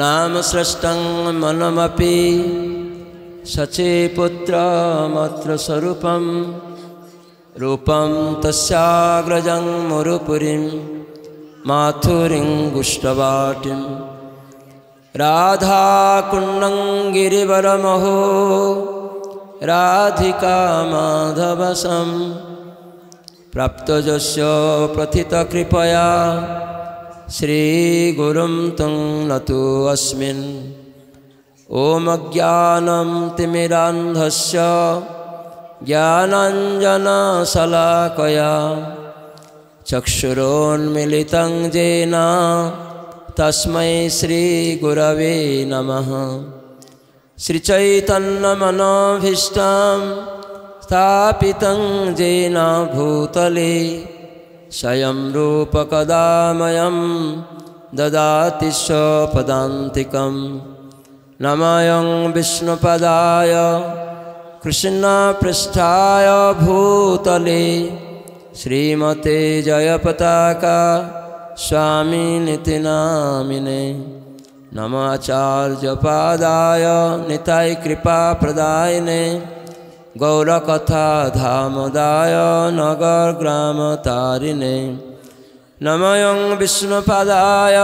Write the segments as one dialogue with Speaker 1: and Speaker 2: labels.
Speaker 1: नामसृष्टं मनमपि सचीपुत्रमत्रस्वरूपं रूपं तस्याग्रजं मुरुपुरीं गुष्टवाटीं राधाकुण्डं गिरिवरमहो राधिकामाधवसं। प्राप्तजस्य प्रथितकृपया श्रीगुरुं तं नतु अस्मिन् ॐ अज्ञानं तिमिरान्धस्य ज्ञानाञ्जनशलाकया चक्षुरोन्मिलितं जेन तस्मै श्रीगुरवे नमः श्रीचैतन्यमनोभीष्टां स्थापितं जेन भूतले शयं रूपकदामयं ददाति स्वपदान्तिकं नमयं विष्णुपदाय कृष्णपृष्ठाय भूतले श्रीमते जयपताका स्वामिनिति नामिने नमाचार्यपादाय निताय कृपाप्रदायिने गौरकथा धामदाय नगर ग्राम तारिणे नमयं विष्णुपदाय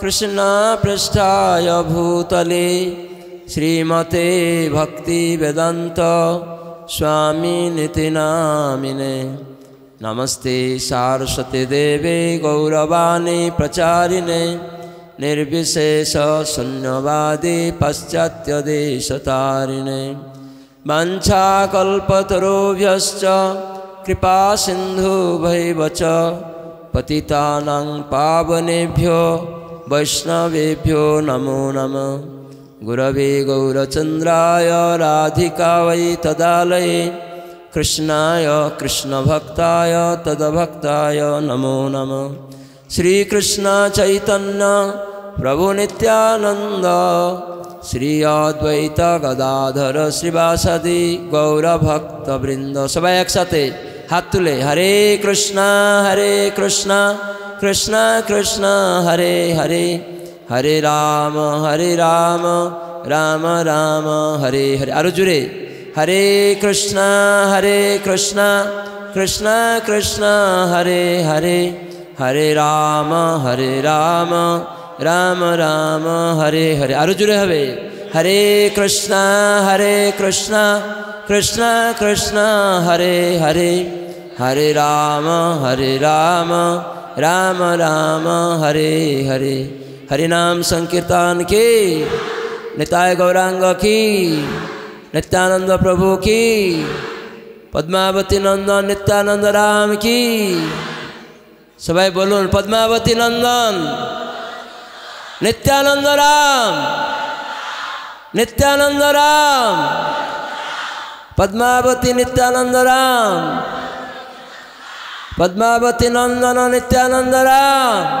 Speaker 1: कृष्णपृष्ठाय भूतले श्रीमते भक्तिवेदान्त स्वामिनिति नामिने नमस्ते सारस्वतीदेवे गौरवाणी प्रचारिणे देश पाश्चात्यदेशतारिणे वाञ्छाकल्पतरुभ्यश्च कृपासिन्धुभैव च पतितानां पावनेभ्यो वैष्णवेभ्यो नमो नमः गुरवे गौरचन्द्राय राधिका वै तदालये कृष्णाय कृष्णभक्ताय तदभक्ताय नमो नमः श्रीकृष्णचैतन्य प्रभुनित्यानन्द श्री अद्वैत गदाधर श्रीवासदि गौरभक्तवृंद सब एक साथे हाथ तुले हरे कृष्णा हरे कृष्णा कृष्णा कृष्णा हरे हरे हरे राम हरे राम राम राम हरे हरे अर्जुरे हरे कृष्णा हरे कृष्णा कृष्णा कृष्णा हरे हरे हरे राम हरे राम, हरे राम राम राम हरे हरे आरो जुड़े हवे हरे कृष्णा हरे कृष्णा कृष्णा कृष्णा हरे हरे हरे राम हरे राम राम राम हरे हरे हरे नाम संकीर्तन की निताय गौरांग की नित्यानंद प्रभु की पद्मावती नंदन नित्यानंद राम की सबाई बोलो पद्मावती नंदन नित्यानंद राम नित्यानंद राम पद्मावती नित्यानंद राम पद्मावती नंदन नित्यानंद राम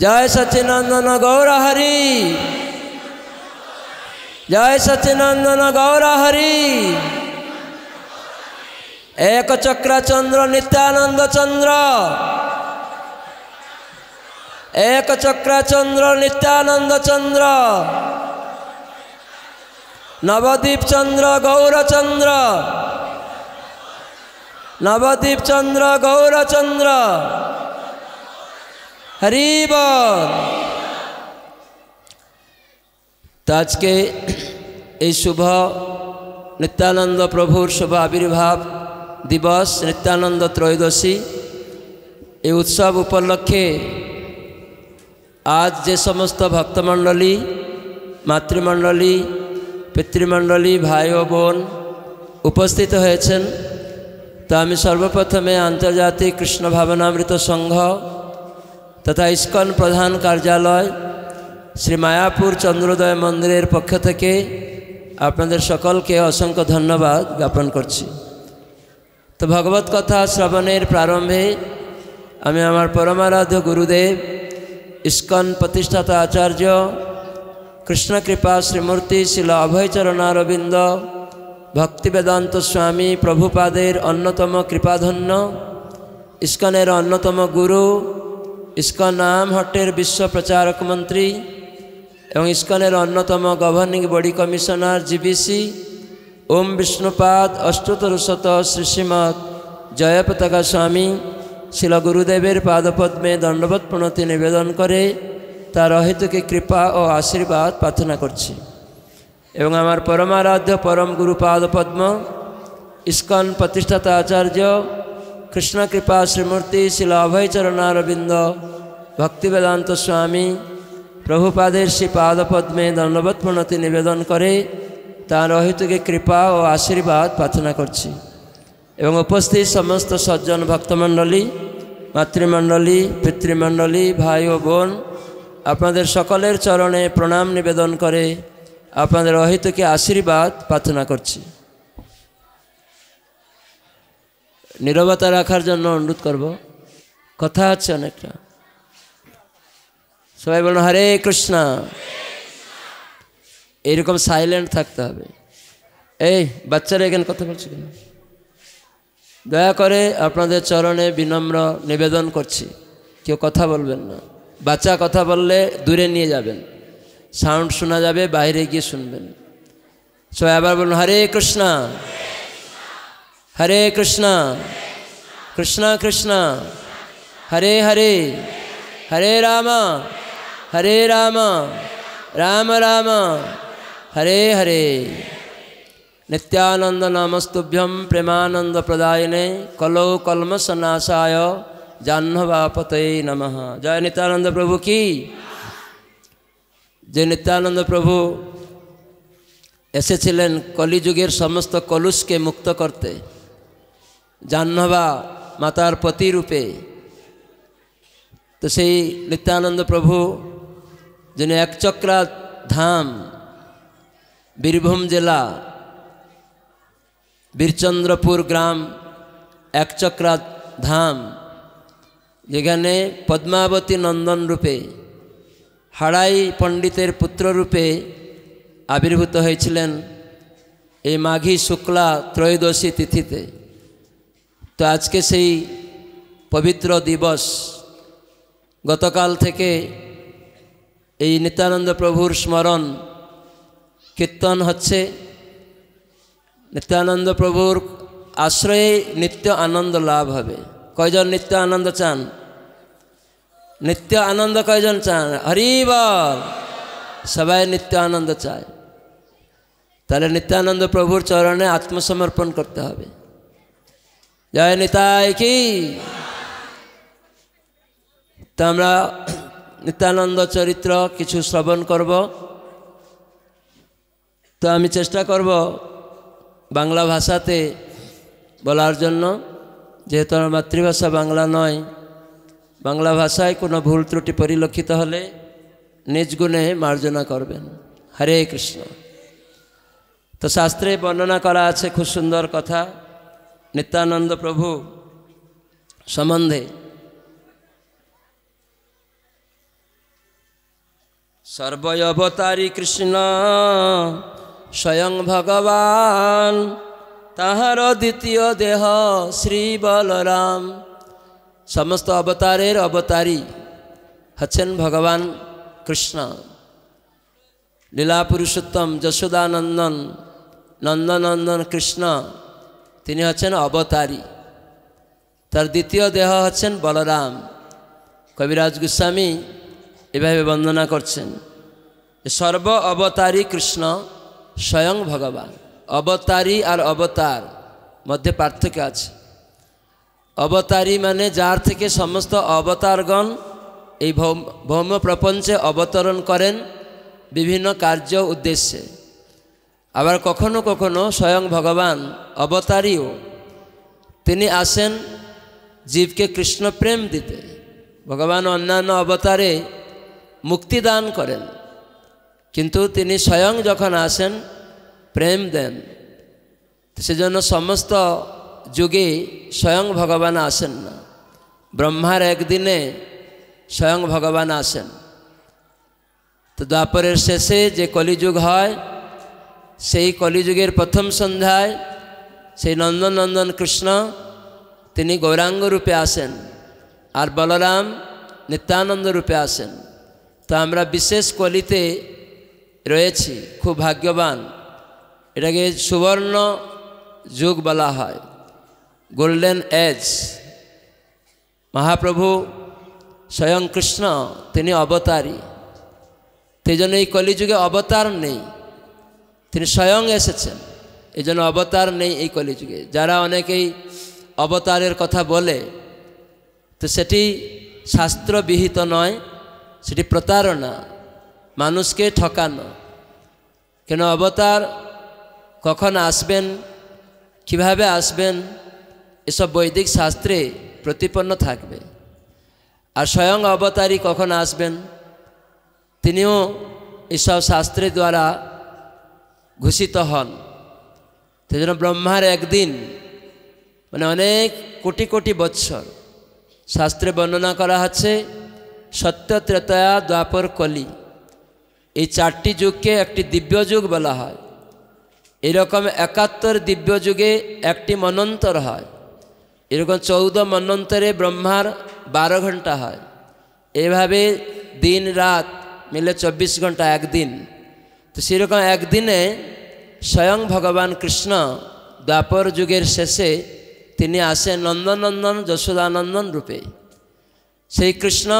Speaker 1: जय सचिनंदन गौर हरि जय सचिनंदन गौर हरि एक चक्र चंद्र नित्यानंद चंद्र এক চক্রাচন্দ্র নিত্যানন্দ চন্দ্র নবদ্বীপ চন্দ্র গৌরচন্দ্র নবদ্বীপ চন্দ্র গৌরচন্দ্র হরিব আজকে এই শুভ নিত্যানন্দ প্রভুর শুভ আবির্ভাব দিবস নিত্যানন্দ ত্রয়োদশী এই উৎসব উপলক্ষে আজ যে সমস্ত ভক্তমণ্ডলী মাতৃমণ্ডলী পিতৃমণ্ডলী ভাই ও বোন উপস্থিত হয়েছেন তা আমি সর্বপ্রথমে আন্তর্জাতিক কৃষ্ণ ভাবনামৃত সংঘ তথা ইস্কন প্রধান কার্যালয় শ্রী মায়াপুর চন্দ্রোদয় মন্দিরের পক্ষ থেকে আপনাদের সকলকে অসংখ্য ধন্যবাদ জ্ঞাপন করছি তো ভগবত কথা শ্রবণের প্রারম্ভে আমি আমার পরমারাধ্য গুরুদেব ইস্কন প্রতিষ্ঠাতা আচার্য কৃষ্ণ কৃপা শ্রীমূর্তি শিল অভয়চরণারবিন্দ ভক্তিবেদান্ত স্বামী প্রভুপাদের অন্যতম কৃপাধন্য ইস্কনের অন্যতম গুরু ইস্কন নাম হটের বিশ্ব প্রচারক মন্ত্রী এবং ইস্কনের অন্যতম governing body commissioner GBC Om Vishnupad অষ্টতরুশত শ্রী শ্রীমৎ জয়পতাকা স্বামী শিল গুরুদেবের পাদপদ্মে দণ্ডবত প্রণতি নিবেদন করে তার অহেতুকে কৃপা ও আশীর্বাদ প্রার্থনা করছি এবং আমার পরমারাধ্য পরম গুরু পাদপদ্ম ইস্কন প্রতিষ্ঠাতা আচার্য কৃষ্ণ কৃপা শ্রীমূর্তি শিল অভয়চরণারবিন্দ ভক্তিবেদান্ত স্বামী প্রভুপাদের শ্রী পাদপদ্মে দণ্ডবত প্রণতি নিবেদন করে তার অহেতুকে কৃপা ও আশীর্বাদ প্রার্থনা করছি এবং উপস্থিত সমস্ত সজ্জন ভক্তমণ্ডলী মাতৃমণ্ডলী পিতৃমণ্ডলী ভাই ও বোন আপনাদের সকলের চরণে প্রণাম নিবেদন করে আপনাদের অহিতকে আশীর্বাদ প্রার্থনা করছি নিরবতা রাখার জন্য অনুরোধ করব কথা আছে অনেকটা সবাই বলুন হরে কৃষ্ণা এরকম সাইলেন্ট থাকতে হবে এই বাচ্চারা এখানে কথা বলছে কেন দয়া করে আপনাদের চরণে বিনম্র নিবেদন করছি কেউ কথা বলবেন না বাচ্চা কথা বললে দূরে নিয়ে যাবেন সাউন্ড শোনা যাবে বাইরে গিয়ে শুনবেন সবাই আবার বলুন হরে কৃষ্ণা হরে কৃষ্ণা কৃষ্ণা কৃষ্ণা হরে হরে হরে রাম হরে রাম রাম রাম হরে হরে নমস্তুভ্যম প্রেমানন্দ প্রদায়নে কলৌ कलो कलमसनाशाय জাহ্নবাপতে নম জয় নিত্যানন্দ প্রভু কি যে নিত্যানন্দ প্রভু এসেছিলেন কলিযুগের সমস্ত কলুষকে মুক্ত করতে জাহ্নবা মাতার পতি রূপে তো সেই নিত্যানন্দ প্রভু যিনি একচক্রা ধাম বীরভূম জেলা বীরচন্দ্রপুর গ্রাম একচক্রা ধাম যেখানে পদ্মাবতী নন্দন রূপে হাড়াই পণ্ডিতের পুত্ররূপে আবির্ভূত হয়েছিলেন এই মাঘী শুক্লা ত্রয়োদশী তিথিতে তো আজকে সেই পবিত্র দিবস গতকাল থেকে এই নিত্যানন্দ প্রভুর স্মরণ কীর্তন হচ্ছে নিত্যানন্দ প্রভুর আশ্রয়ে নিত্য আনন্দ লাভ হবে কয়জন নিত্য আনন্দ চান নিত্য আনন্দ কয়জন চান হরিব সবাই নিত্য আনন্দ চায় তাহলে নিত্যানন্দ প্রভুর চরণে আত্মসমর্পণ করতে হবে জয় নিতাই কি তো আমরা নিত্যানন্দ চরিত্র কিছু শ্রবণ করব তো আমি চেষ্টা করব বাংলা ভাষাতে বলার জন্য যেহেতু আমার মাতৃভাষা বাংলা নয় বাংলা ভাষায় কোনো ভুল ত্রুটি পরিলক্ষিত হলে নিজ গুণে মার্জনা করবেন হরে কৃষ্ণ তো শাস্ত্রে বর্ণনা করা আছে খুব সুন্দর কথা নিত্যানন্দ প্রভু সম্বন্ধে সর্বয়বতারী কৃষ্ণ স্বয়ং ভগবান তাহার দ্বিতীয় দেহ শ্রী বলরাম সমস্ত অবতারের অবতারী হচ্ছেন ভগবান কৃষ্ণ লীলা পুরুষোত্তম যশোদানন্দন নন্দনন্দন কৃষ্ণ তিনি হচ্ছেন অবতারী তার দ্বিতীয় দেহ হচ্ছেন বলরাম কবিরাজ গোস্বামী এভাবে বন্দনা করছেন সর্ব অবতারী কৃষ্ণ স্বয়ং ভগবান অবতারী আর অবতার মধ্যে পার্থক্য আছে অবতারী মানে যার থেকে সমস্ত অবতারগণ এই ভৌম প্রপঞ্চে অবতরণ করেন বিভিন্ন কার্য উদ্দেশ্যে আবার কখনো কখনো স্বয়ং ভগবান অবতারীও তিনি আসেন জীবকে কৃষ্ণ প্রেম দিতে ভগবান অন্যান্য অবতারে মুক্তিদান করেন কিন্তু তিনি স্বয়ং যখন আসেন প্রেম দেন সেজন্য সমস্ত যুগে স্বয়ং ভগবান আসেন না ব্রহ্মার একদিনে স্বয়ং ভগবান আসেন তো দ্বাপরের শেষে যে কলিযুগ হয় সেই কলিযুগের প্রথম সন্ধ্যায় সেই নন্দনন্দন কৃষ্ণ তিনি গৌরাঙ্গ রূপে আসেন আর বলরাম নিত্যানন্দ রূপে আসেন তো আমরা বিশেষ কলিতে রয়েছি খুব ভাগ্যবান এটাকে সুবর্ণ যুগ বলা হয় গোল্ডেন এজ মহাপ্রভু স্বয়ং কৃষ্ণ তিনি অবতারী সেই জন্য এই কলিযুগে অবতার নেই তিনি স্বয়ং এসেছেন এই জন্য অবতার নেই এই কলিযুগে যারা অনেকেই অবতারের কথা বলে তো সেটি শাস্ত্রবিহিত নয় সেটি প্রতারণা মানুষকে ঠকানো কেন অবতার কখন আসবেন কিভাবে আসবেন এসব বৈদিক শাস্ত্রে প্রতিপন্ন থাকবে আর স্বয়ং অবতারী কখন আসবেন তিনিও এসব শাস্ত্রের দ্বারা ঘোষিত হন সেজন্য ব্রহ্মার একদিন মানে অনেক কোটি কোটি বৎসর শাস্ত্রে বর্ণনা করা হচ্ছে সত্য ত্রেতয়া দ্বাপর কলি এই চারটি যুগকে একটি দিব্য যুগ বলা হয় এরকম একাত্তর দিব্য যুগে একটি মনন্তর হয় এরকম চৌদ্দ মনন্তরে ব্রহ্মার বারো ঘন্টা হয় এভাবে দিন রাত মিলে চব্বিশ ঘন্টা একদিন তো সেরকম একদিনে স্বয়ং ভগবান কৃষ্ণ দ্বাপর যুগের শেষে তিনি আসেন নন্দনন্দন যশোদানন্দন রূপে সেই কৃষ্ণ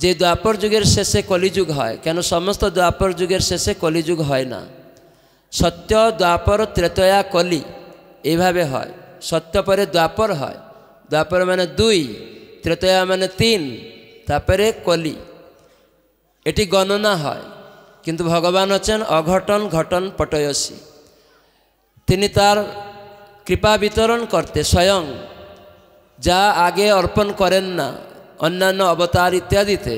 Speaker 1: যে দ্বাপর যুগের শেষে কলিযুগ হয় কেন সমস্ত দ্বাপর যুগের শেষে কলিযুগ হয় না সত্য দ্বাপর ত্রেতয়া কলি এইভাবে হয় সত্য পরে দ্বাপর হয় দ্বাপর মানে দুই ত্রেতয়া মানে তিন তারপরে কলি এটি গণনা হয় কিন্তু ভগবান হচ্ছেন অঘটন ঘটন পটয়সী তিনি তার কৃপা বিতরণ করতে স্বয়ং যা আগে অর্পণ করেন না অন্যান্য অবতার ইত্যাদিতে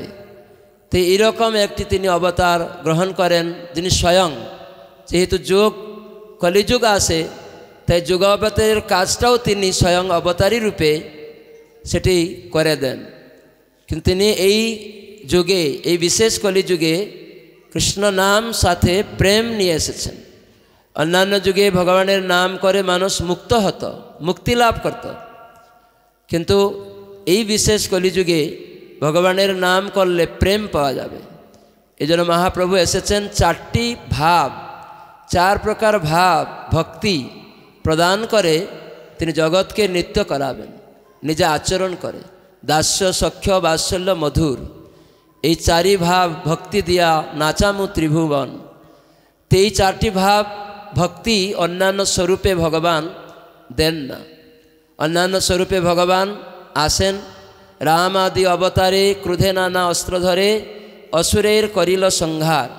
Speaker 1: তো এরকম একটি তিনি অবতার গ্রহণ করেন যিনি স্বয়ং যেহেতু যুগ কলিযুগ আসে তাই অবতারের কাজটাও তিনি স্বয়ং অবতারী রূপে সেটি করে দেন কিন্তু তিনি এই যুগে এই বিশেষ কলিযুগে কৃষ্ণ নাম সাথে প্রেম নিয়ে এসেছেন অন্যান্য যুগে ভগবানের নাম করে মানুষ মুক্ত হতো মুক্তি লাভ করত কিন্তু এই বিশেষ কলিযুগে ভগবানের নাম করলে প্রেম পাওয়া যাবে এই জন্য মহাপ্রভু এসেছেন চারটি ভাব চার প্রকার ভাব ভক্তি প্রদান করে তিনি জগৎকে নৃত্য করাবেন নিজে আচরণ করে দাস্য সখ্য বাৎসল্য মধুর এই চারি ভাব ভক্তি দিয়া নাচামু ত্রিভুবন এই চারটি ভাব ভক্তি অন্যান্য স্বরূপে ভগবান দেন না অন্যান্য স্বরূপে ভগবান আসেন রাম আদি অবতারে ক্রোধে নানা অস্ত্র ধরে অসুরের করিল সংহার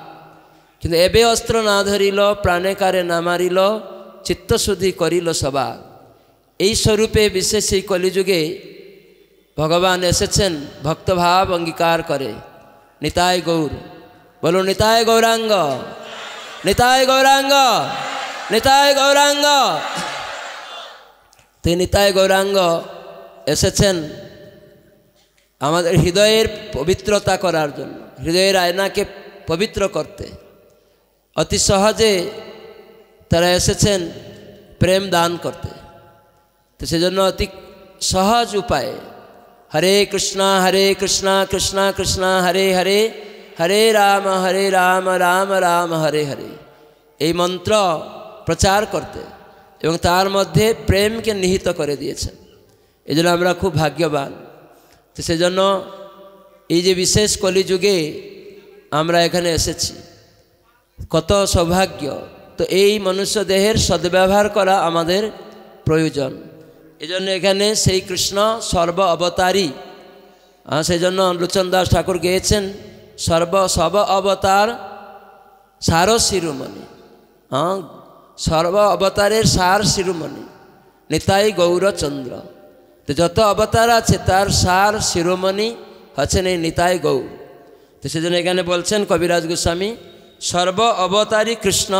Speaker 1: কিন্তু এবে অস্ত্র না ধরিল প্রাণে কারে না মারিল চিত্তশুদ্ধি করিল সবা এই স্বরূপে বিশেষ এই কলিযুগে ভগবান এসেছেন ভক্তভাব অঙ্গীকার করে নিতায় গৌর বলো নিতায় গৌরাঙ্গ নিতায় গৌরাঙ্গ নিতায় গৌরাঙ্গ তো নিতাই গৌরাঙ্গ এসেছেন আমাদের হৃদয়ের পবিত্রতা করার জন্য হৃদয়ের আয়নাকে পবিত্র করতে অতি সহজে তারা এসেছেন প্রেম দান করতে তো সেজন্য অতি সহজ উপায়ে হরে কৃষ্ণা হরে কৃষ্ণা কৃষ্ণা কৃষ্ণা হরে হরে হরে রাম হরে রাম রাম রাম হরে হরে এই মন্ত্র প্রচার করতে এবং তার মধ্যে প্রেমকে নিহিত করে দিয়েছেন এই জন্য আমরা খুব ভাগ্যবান তো সেজন্য এই যে বিশেষ কলিযুগে আমরা এখানে এসেছি কত সৌভাগ্য তো এই মনুষ্য দেহের সদ্ব্যবহার করা আমাদের প্রয়োজন এজন্য এখানে সেই কৃষ্ণ সর্ব অবতারী সেই জন্য লোচন দাস ঠাকুর গেয়েছেন সর্ব সব অবতার সার শিরোমণি হ্যাঁ সর্ব অবতারের সার শিরোমণি নিতাই গৌরচন্দ্র তো যত অবতার আছে তার সার শিরোমণি হচ্ছেন এই নিতাই গৌ তো সেজন্য এখানে বলছেন কবিরাজ গোস্বামী সর্ব অবতারী কৃষ্ণ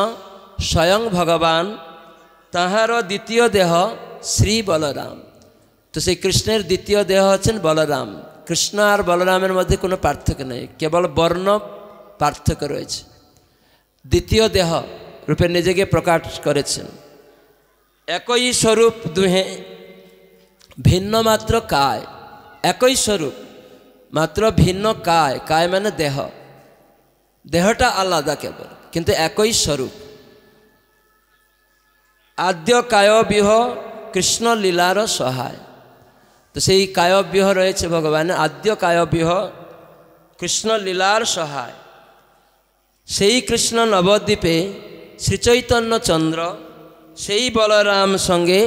Speaker 1: স্বয়ং ভগবান তাহার দ্বিতীয় দেহ শ্রী বলরাম তো সেই কৃষ্ণের দ্বিতীয় দেহ হচ্ছেন বলরাম কৃষ্ণ আর বলরামের মধ্যে কোনো পার্থক্য নেই কেবল বর্ণ পার্থক্য রয়েছে দ্বিতীয় দেহ রূপে নিজেকে প্রকাশ করেছেন একই স্বরূপ দুহে ভিন্ন মাত্র কায় একই স্বরূপ মাত্র ভিন্ন কায় কায় মানে দেহ দেহটা আলাদা কেবল কিন্তু একই স্বরূপ আদ্য কায়বিহ কৃষ্ণ লীলার সহায় তো সেই কায়বিহ রয়েছে ভগবানের আদ্য কায়বিহ কৃষ্ণ লীলার সহায় সেই কৃষ্ণ নবদ্বীপে শ্রীচৈতন্য চন্দ্র সেই বলরাম সঙ্গে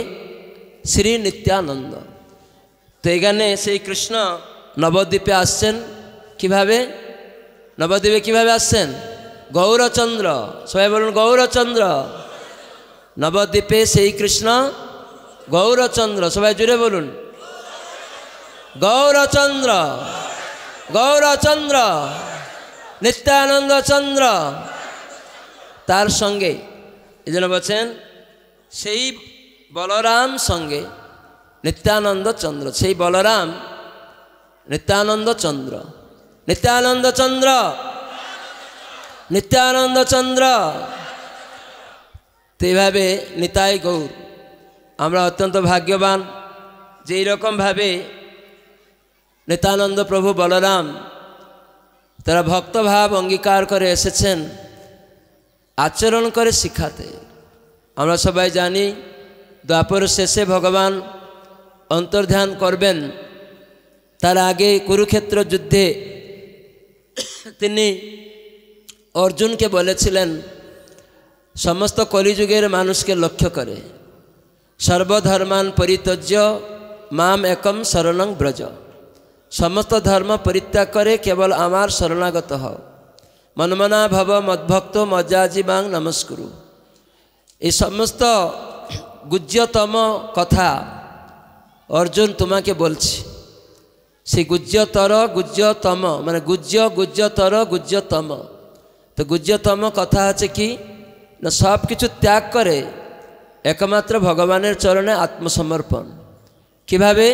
Speaker 1: শ্রী নিত্যানন্দ তো এখানে সেই কৃষ্ণ নবদ্বীপে আসছেন কিভাবে নবদ্বীপে কিভাবে আসছেন গৌরচন্দ্র সবাই বলুন গৌরচন্দ্র নবদ্বীপে সেই কৃষ্ণ গৌরচন্দ্র সবাই জুড়ে বলুন গৌরচন্দ্র গৌরচন্দ্র নিত্যানন্দ চন্দ্র তার সঙ্গে এই জন্য বলছেন সেই বলরাম সঙ্গে নিত্যানন্দ চন্দ্র সেই বলরাম নিত্যানন্দ চন্দ্র নিত্যানন্দ চন্দ্র নিত্যানন্দ চন্দ্র তো এইভাবে নিতাই গৌর আমরা অত্যন্ত ভাগ্যবান যে রকমভাবে নিতানন্দ প্রভু বলরাম তারা ভক্তভাব অঙ্গীকার করে এসেছেন আচরণ করে শিখাতে আমরা সবাই জানি দ্বাপর শেষে ভগবান অন্তর্ধান করবেন তার আগে কুরুক্ষেত্র যুদ্ধে তিনি অর্জুনকে বলেছিলেন সমস্ত কলিযুগের মানুষকে লক্ষ্য করে সর্বধর্মান পরিত্য মাম একম শরণং ব্রজ সমস্ত ধর্ম পরিত্যাগ করে কেবল আমার শরণাগত হও মনমনা ভব মদ্ভক্ত মজাজিবাং বাং নমস্কুরু এই সমস্ত গুজ্যতম কথা অর্জুন তোমাকে বলছি সেই গুজ্যতর গুজ্যতম মানে গুজ্য গুজ্যতর গুজ্যতম তো গুজ্যতম কথা আছে কি না সব কিছু ত্যাগ করে একমাত্র ভগবানের চরণে আত্মসমর্পণ কিভাবে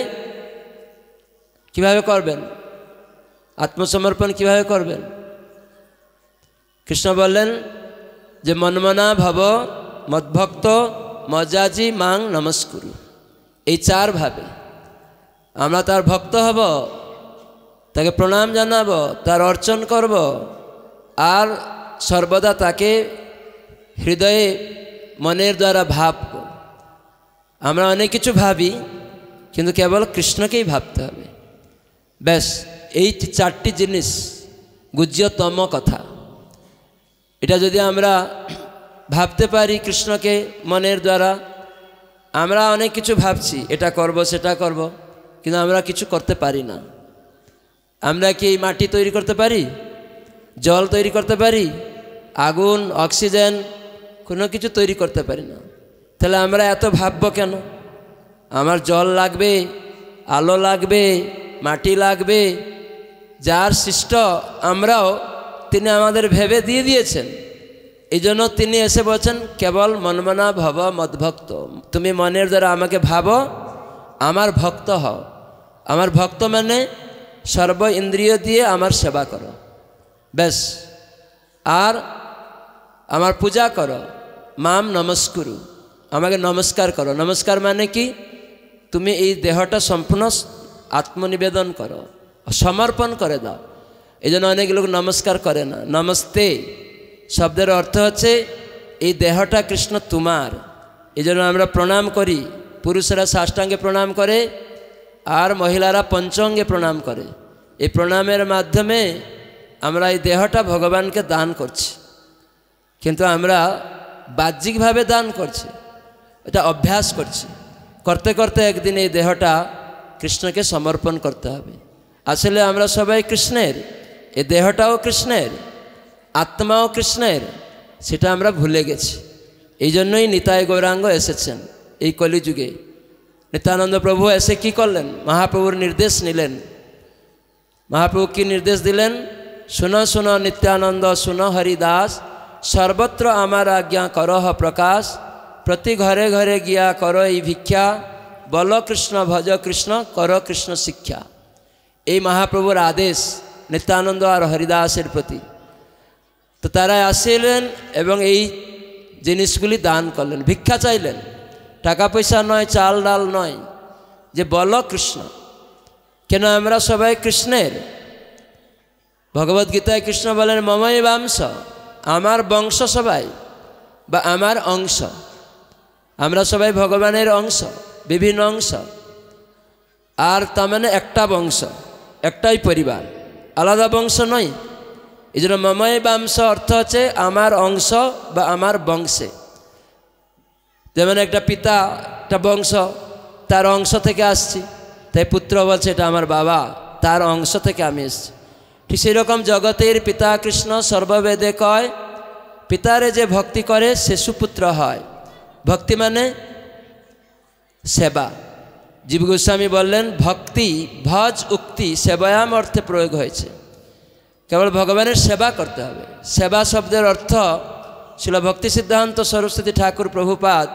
Speaker 1: কিভাবে করবেন আত্মসমর্পণ কিভাবে করবেন কৃষ্ণ বললেন যে মনমনা ভব মদ্ভক্ত মজাজি মাং নমস্কুরু এই চার ভাবে আমরা তার ভক্ত হব তাকে প্রণাম জানাব তার অর্চন করব আর সর্বদা তাকে হৃদয়ে মনের দ্বারা ভাব আমরা অনেক কিছু ভাবি কিন্তু কেবল কৃষ্ণকেই ভাবতে হবে ব্যাস এই চারটি জিনিস গুজ্যতম কথা এটা যদি আমরা ভাবতে পারি কৃষ্ণকে মনের দ্বারা আমরা অনেক কিছু ভাবছি এটা করব সেটা করব কিন্তু আমরা কিছু করতে পারি না আমরা কি এই মাটি তৈরি করতে পারি জল তৈরি করতে পারি আগুন অক্সিজেন কোনো কিছু তৈরি করতে পারি না তাহলে আমরা এত ভাববো কেন আমার জল লাগবে আলো লাগবে মাটি লাগবে যার সৃষ্ট আমরাও তিনি আমাদের ভেবে দিয়ে দিয়েছেন এই জন্য তিনি এসে বলছেন কেবল মনমনা ভব মদভক্ত তুমি মনের দ্বারা আমাকে ভাবো আমার ভক্ত হও আমার ভক্ত মানে সর্ব ইন্দ্রিয় দিয়ে আমার সেবা করো ব্যাস আর আমার পূজা করো মাম নমস্কুরু আমাকে নমস্কার করো নমস্কার মানে কি তুমি এই দেহটা সম্পূর্ণ আত্মনিবেদন করো সমর্পণ করে দাও এই জন্য অনেক লোক নমস্কার করে না নমস্তে শব্দের অর্থ হচ্ছে এই দেহটা কৃষ্ণ তোমার এই জন্য আমরা প্রণাম করি পুরুষরা সাষ্টাঙ্গে প্রণাম করে আর মহিলারা পঞ্চঙ্গে প্রণাম করে এই প্রণামের মাধ্যমে আমরা এই দেহটা ভগবানকে দান করছি কিন্তু আমরা বাহ্যিকভাবে দান করছি এটা অভ্যাস করছি করতে করতে একদিন এই দেহটা কৃষ্ণকে সমর্পণ করতে হবে আসলে আমরা সবাই কৃষ্ণের এই দেহটাও কৃষ্ণের আত্মা ও কৃষ্ণের সেটা আমরা ভুলে গেছি এই জন্যই নিতাই গৌরাঙ্গ এসেছেন এই কলিযুগে নিত্যানন্দ প্রভু এসে কি করলেন মহাপ্রভুর নির্দেশ নিলেন মহাপ্রভু কি নির্দেশ দিলেন শুন শুন নিত্যানন্দ শুন হরিদাস সর্বত্র আমার আজ্ঞা করহ প্রকাশ প্রতি ঘরে ঘরে গিয়া কর এই ভিক্ষা বল কৃষ্ণ ভজ কৃষ্ণ কর কৃষ্ণ শিক্ষা এই মহাপ্রভুর আদেশ নিত্যানন্দ আর হরিদাসের প্রতি তো তারা আসিলেন এবং এই জিনিসগুলি দান করলেন ভিক্ষা চাইলেন টাকা পয়সা নয় চাল ডাল নয় যে বল কৃষ্ণ কেন আমরা সবাই কৃষ্ণের ভগবদ্গীতায় কৃষ্ণ বলেন মমই বাংশ আমার বংশ সবাই বা আমার অংশ আমরা সবাই ভগবানের অংশ বিভিন্ন অংশ আর তার মানে একটা বংশ একটাই পরিবার আলাদা বংশ নয় এই জন্য মময় বাংশ অর্থ হচ্ছে আমার অংশ বা আমার বংশে যেমন একটা পিতা একটা বংশ তার অংশ থেকে আসছি তাই পুত্র বলছে এটা আমার বাবা তার অংশ থেকে আমি এসছি ঠিক রকম জগতের পিতা কৃষ্ণ সর্ববেদে কয় পিতারে যে ভক্তি করে সে সুপুত্র হয় ভক্তি মানে সেবা জীব গোস্বামী বললেন ভক্তি ভজ উক্তি সেবায়াম অর্থে প্রয়োগ হয়েছে কেবল ভগবানের সেবা করতে হবে সেবা শব্দের অর্থ ছিল ভক্তি সিদ্ধান্ত সরস্বতী ঠাকুর প্রভুপাদ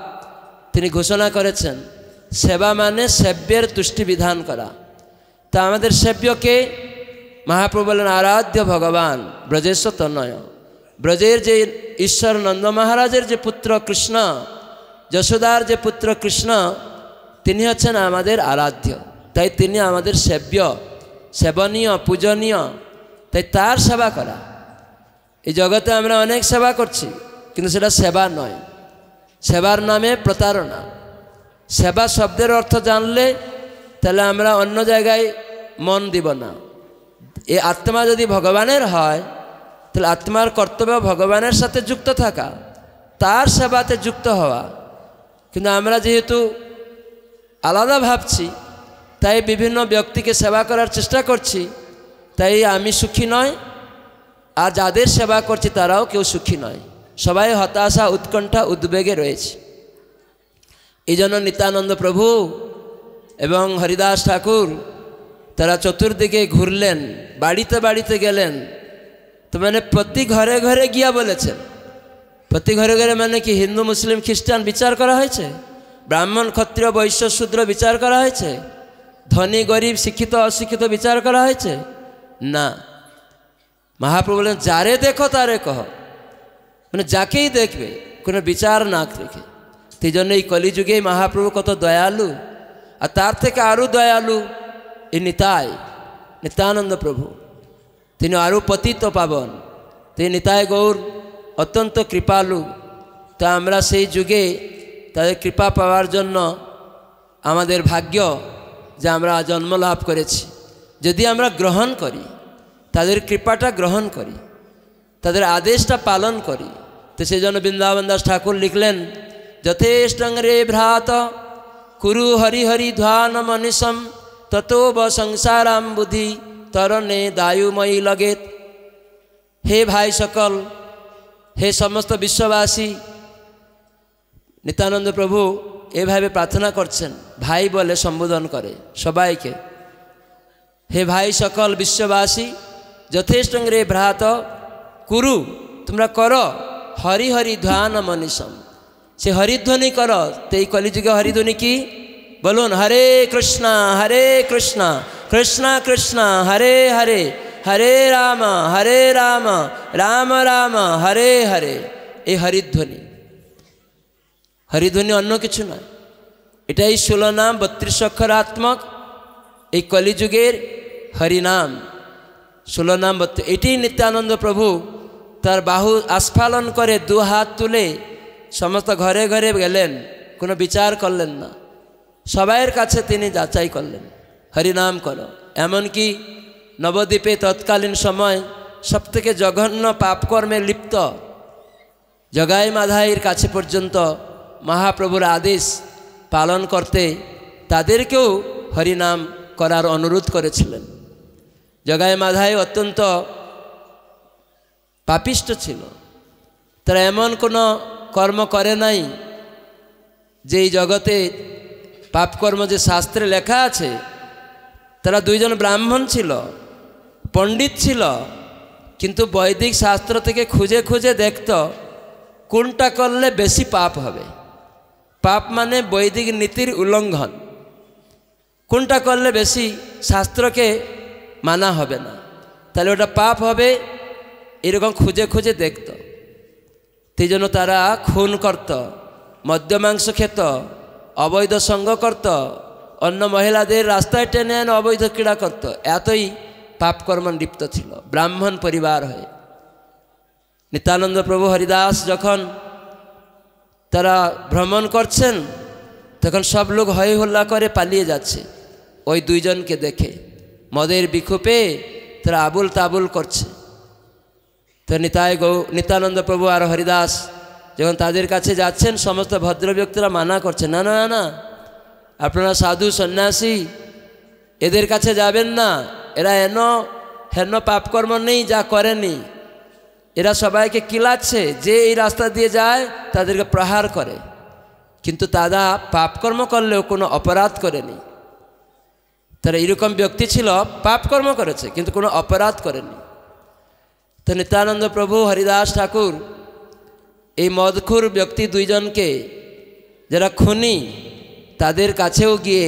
Speaker 1: তিনি ঘোষণা করেছেন সেবা মানে সেব্যের তুষ্টি বিধান করা তা আমাদের সেব্যকে মহাপ্রভু বলেন আরাধ্য ভগবান ব্রজেশ্বর তন্নয় ব্রজের যে ঈশ্বর নন্দ মহারাজের যে পুত্র কৃষ্ণ যশোদার যে পুত্র কৃষ্ণ তিনি হচ্ছেন আমাদের আরাধ্য তাই তিনি আমাদের সেব্য সেবনীয় পূজনীয় তাই তার সেবা করা এই জগতে আমরা অনেক সেবা করছি কিন্তু সেটা সেবা নয় সেবার নামে প্রতারণা সেবা শব্দের অর্থ জানলে তাহলে আমরা অন্য জায়গায় মন দিব না এই আত্মা যদি ভগবানের হয় তাহলে আত্মার কর্তব্য ভগবানের সাথে যুক্ত থাকা তার সেবাতে যুক্ত হওয়া কিন্তু আমরা যেহেতু আলাদা ভাবছি তাই বিভিন্ন ব্যক্তিকে সেবা করার চেষ্টা করছি তাই আমি সুখী নয় আর যাদের সেবা করছি তারাও কেউ সুখী নয় সবাই হতাশা উৎকণ্ঠা উদ্বেগে রয়েছে এই জন্য নিতানন্দ প্রভু এবং হরিদাস ঠাকুর তারা চতুর্দিকে ঘুরলেন বাড়িতে বাড়িতে গেলেন তো মানে প্রতি ঘরে ঘরে গিয়া বলেছেন প্রতি ঘরে ঘরে মানে কি হিন্দু মুসলিম খ্রিস্টান বিচার করা হয়েছে ব্রাহ্মণ ক্ষত্রিয় বৈশ্য শূদ্র বিচার করা হয়েছে ধনী গরিব শিক্ষিত অশিক্ষিত বিচার করা হয়েছে না মহাপ্রভু বলেন যারে দেখো তারে কহ মানে যাকেই দেখবে কোনো বিচার না দেখে সেই জন্য এই কলিযুগে মহাপ্রভু কত দয়ালু আর তার থেকে আরও দয়ালু এ নিতাই নিতানন্দ প্রভু তিনি আরও পতিত পাবন তিনি নিতাই গৌর অত্যন্ত কৃপালু তা আমরা সেই যুগে তাদের কৃপা পাওয়ার জন্য আমাদের ভাগ্য যে আমরা জন্ম লাভ করেছি যদি আমরা গ্রহণ করি তাদের কৃপাটা গ্রহণ করি তাদের আদেশটা পালন করি তো সেই জন্য বৃন্দাবন দাস ঠাকুর লিখলেন যথেষ্টং রে ভ্রাত কুরু হরিহরি ধ্বান মনীষম ততোব সংসারাম বুদ্ধি তরণে দায়ুময়ী লগেত হে ভাই সকল হে সমস্ত বিশ্ববাসী নিতানন্দ প্রভু এভাবে প্রার্থনা করছেন ভাই বলে সম্বোধন করে সবাইকে হে ভাই সকল বিশ্ববাসী রে ভ্রাত কুরু তোমরা কর হরি হরি ধ্যান মনীষম সে হরিধ্বনি কর তেই এই কলিযুগে হরিধ্বনি কি বলুন হরে কৃষ্ণা হরে কৃষ্ণা কৃষ্ণা কৃষ্ণা হরে হরে হরে রাম হরে রাম রাম রাম হরে হরে এই হরিধ্বনি হরিধ্বনি অন্য কিছু না এটাই ষোলো নাম বত্রিশ অক্ষরাত্মক এই কলিযুগের হরিনাম ষোলো নম্বর এটি নিত্যানন্দ প্রভু তার বাহু আস্ফালন করে দু হাত তুলে সমস্ত ঘরে ঘরে গেলেন কোনো বিচার করলেন না সবাইয়ের কাছে তিনি যাচাই করলেন হরিনাম করো এমনকি নবদ্বীপে তৎকালীন সময় সবথেকে জঘন্য পাপকর্মে লিপ্ত জগাই মাধাইয়ের কাছে পর্যন্ত মহাপ্রভুর আদেশ পালন করতে তাদেরকেও হরিনাম করার অনুরোধ করেছিলেন জগায় মাধায় অত্যন্ত পাপিষ্ট ছিল তারা এমন কোনো কর্ম করে নাই যেই জগতে পাপকর্ম যে শাস্ত্রে লেখা আছে তারা দুইজন ব্রাহ্মণ ছিল পণ্ডিত ছিল কিন্তু বৈদিক শাস্ত্র থেকে খুঁজে খুঁজে দেখত কোনটা করলে বেশি পাপ হবে পাপ মানে বৈদিক নীতির উল্লঙ্ঘন কোনটা করলে বেশি শাস্ত্রকে মানা হবে না তাহলে ওটা পাপ হবে এরকম খুঁজে খুঁজে দেখত সেই জন্য তারা খুন করত মদ্য মাংস খেত অবৈধ সঙ্গ করত অন্য মহিলাদের রাস্তায় টেনে এনে অবৈধ ক্রীড়া করত এতই পাপকর্ম লিপ্ত ছিল ব্রাহ্মণ পরিবার হয়ে নিতানন্দ প্রভু হরিদাস যখন তারা ভ্রমণ করছেন তখন সব লোক হই হল্লা করে পালিয়ে যাচ্ছে ওই দুইজনকে দেখে মদের বিক্ষোভে তারা আবুল তাবুল করছে তো নিতাই গৌ নিতানন্দ প্রভু আর হরিদাস যখন তাদের কাছে যাচ্ছেন সমস্ত ভদ্র ব্যক্তিরা মানা করছেন না না না আপনারা সাধু সন্ন্যাসী এদের কাছে যাবেন না এরা এন হেন পাপকর্ম নেই যা করেনি এরা সবাইকে কিলাচ্ছে যে এই রাস্তা দিয়ে যায় তাদেরকে প্রহার করে কিন্তু তারা পাপকর্ম করলেও কোনো অপরাধ করেনি তারা এরকম ব্যক্তি ছিল পাপ কর্ম করেছে কিন্তু কোনো অপরাধ করেনি তো নিত্যানন্দ প্রভু হরিদাস ঠাকুর এই মদখুর ব্যক্তি দুইজনকে যারা খুনি তাদের কাছেও গিয়ে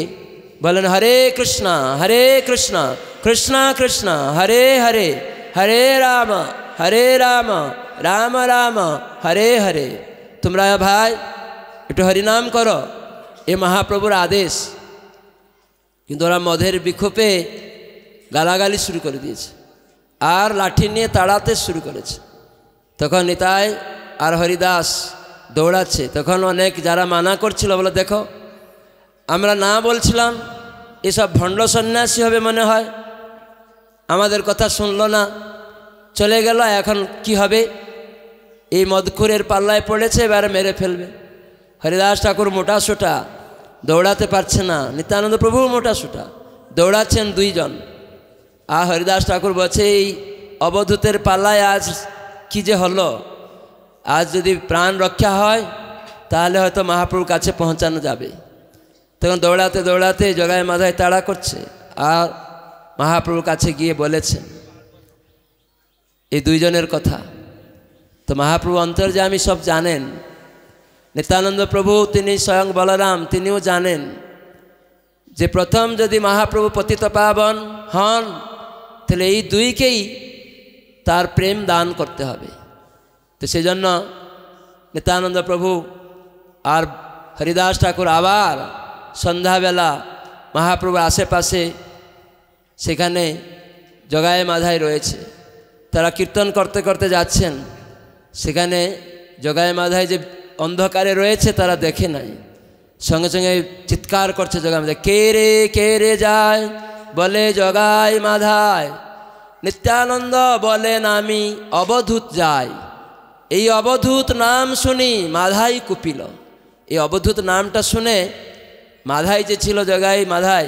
Speaker 1: বলেন হরে কৃষ্ণা হরে কৃষ্ণা কৃষ্ণা কৃষ্ণা হরে হরে হরে রাম হরে রাম রাম রাম হরে হরে তোমরা ভাই একটু হরিনাম করো এ মহাপ্রভুর আদেশ কিন্তু ওরা মধের বিক্ষোভে গালাগালি শুরু করে দিয়েছে আর লাঠি নিয়ে তাড়াতে শুরু করেছে তখন নিতাই আর হরিদাস দৌড়াচ্ছে তখন অনেক যারা মানা করছিল বলে দেখো আমরা না বলছিলাম এসব ভণ্ড সন্ন্যাসী হবে মনে হয় আমাদের কথা শুনল না চলে গেল এখন কি হবে এই মধখুরের পাল্লায় পড়েছে এবার মেরে ফেলবে হরিদাস ঠাকুর মোটা সোটা দৌড়াতে পারছে না নিত্যানন্দ প্রভু মোটা সুটা দৌড়াচ্ছেন দুইজন আ হরিদাস ঠাকুর বলছে এই অবধূতের পাল্লায় আজ কি যে হলো আজ যদি প্রাণ রক্ষা হয় তাহলে হয়তো মহাপ্রভুর কাছে পৌঁছানো যাবে তখন দৌড়াতে দৌড়াতে জগায় মাথায় তাড়া করছে আর মহাপ্রভুর কাছে গিয়ে বলেছেন এই দুইজনের কথা তো মহাপ্রভু অন্তর যে আমি সব জানেন নিত্যানন্দ প্রভু তিনি স্বয়ং বলরাম তিনিও জানেন যে প্রথম যদি মহাপ্রভু পতিত পাবন হন তাহলে এই দুইকেই তার প্রেম দান করতে হবে তো সেজন্য নিত্যানন্দ প্রভু আর হরিদাস ঠাকুর আবার সন্ধ্যাবেলা মহাপ্রভুর আশেপাশে সেখানে জগায় মাধায় রয়েছে তারা কীর্তন করতে করতে যাচ্ছেন সেখানে জগায় মাধায় যে অন্ধকারে রয়েছে তারা দেখে নাই সঙ্গে সঙ্গে চিৎকার করছে জগামাধা কে রে কে রে যায় বলে জগাই মাধায় নিত্যানন্দ বলেন আমি অবধূত যাই এই অবধূত নাম শুনি মাধাই কুপিল এই অবধূত নামটা শুনে মাধাই যে ছিল জগাই মাধাই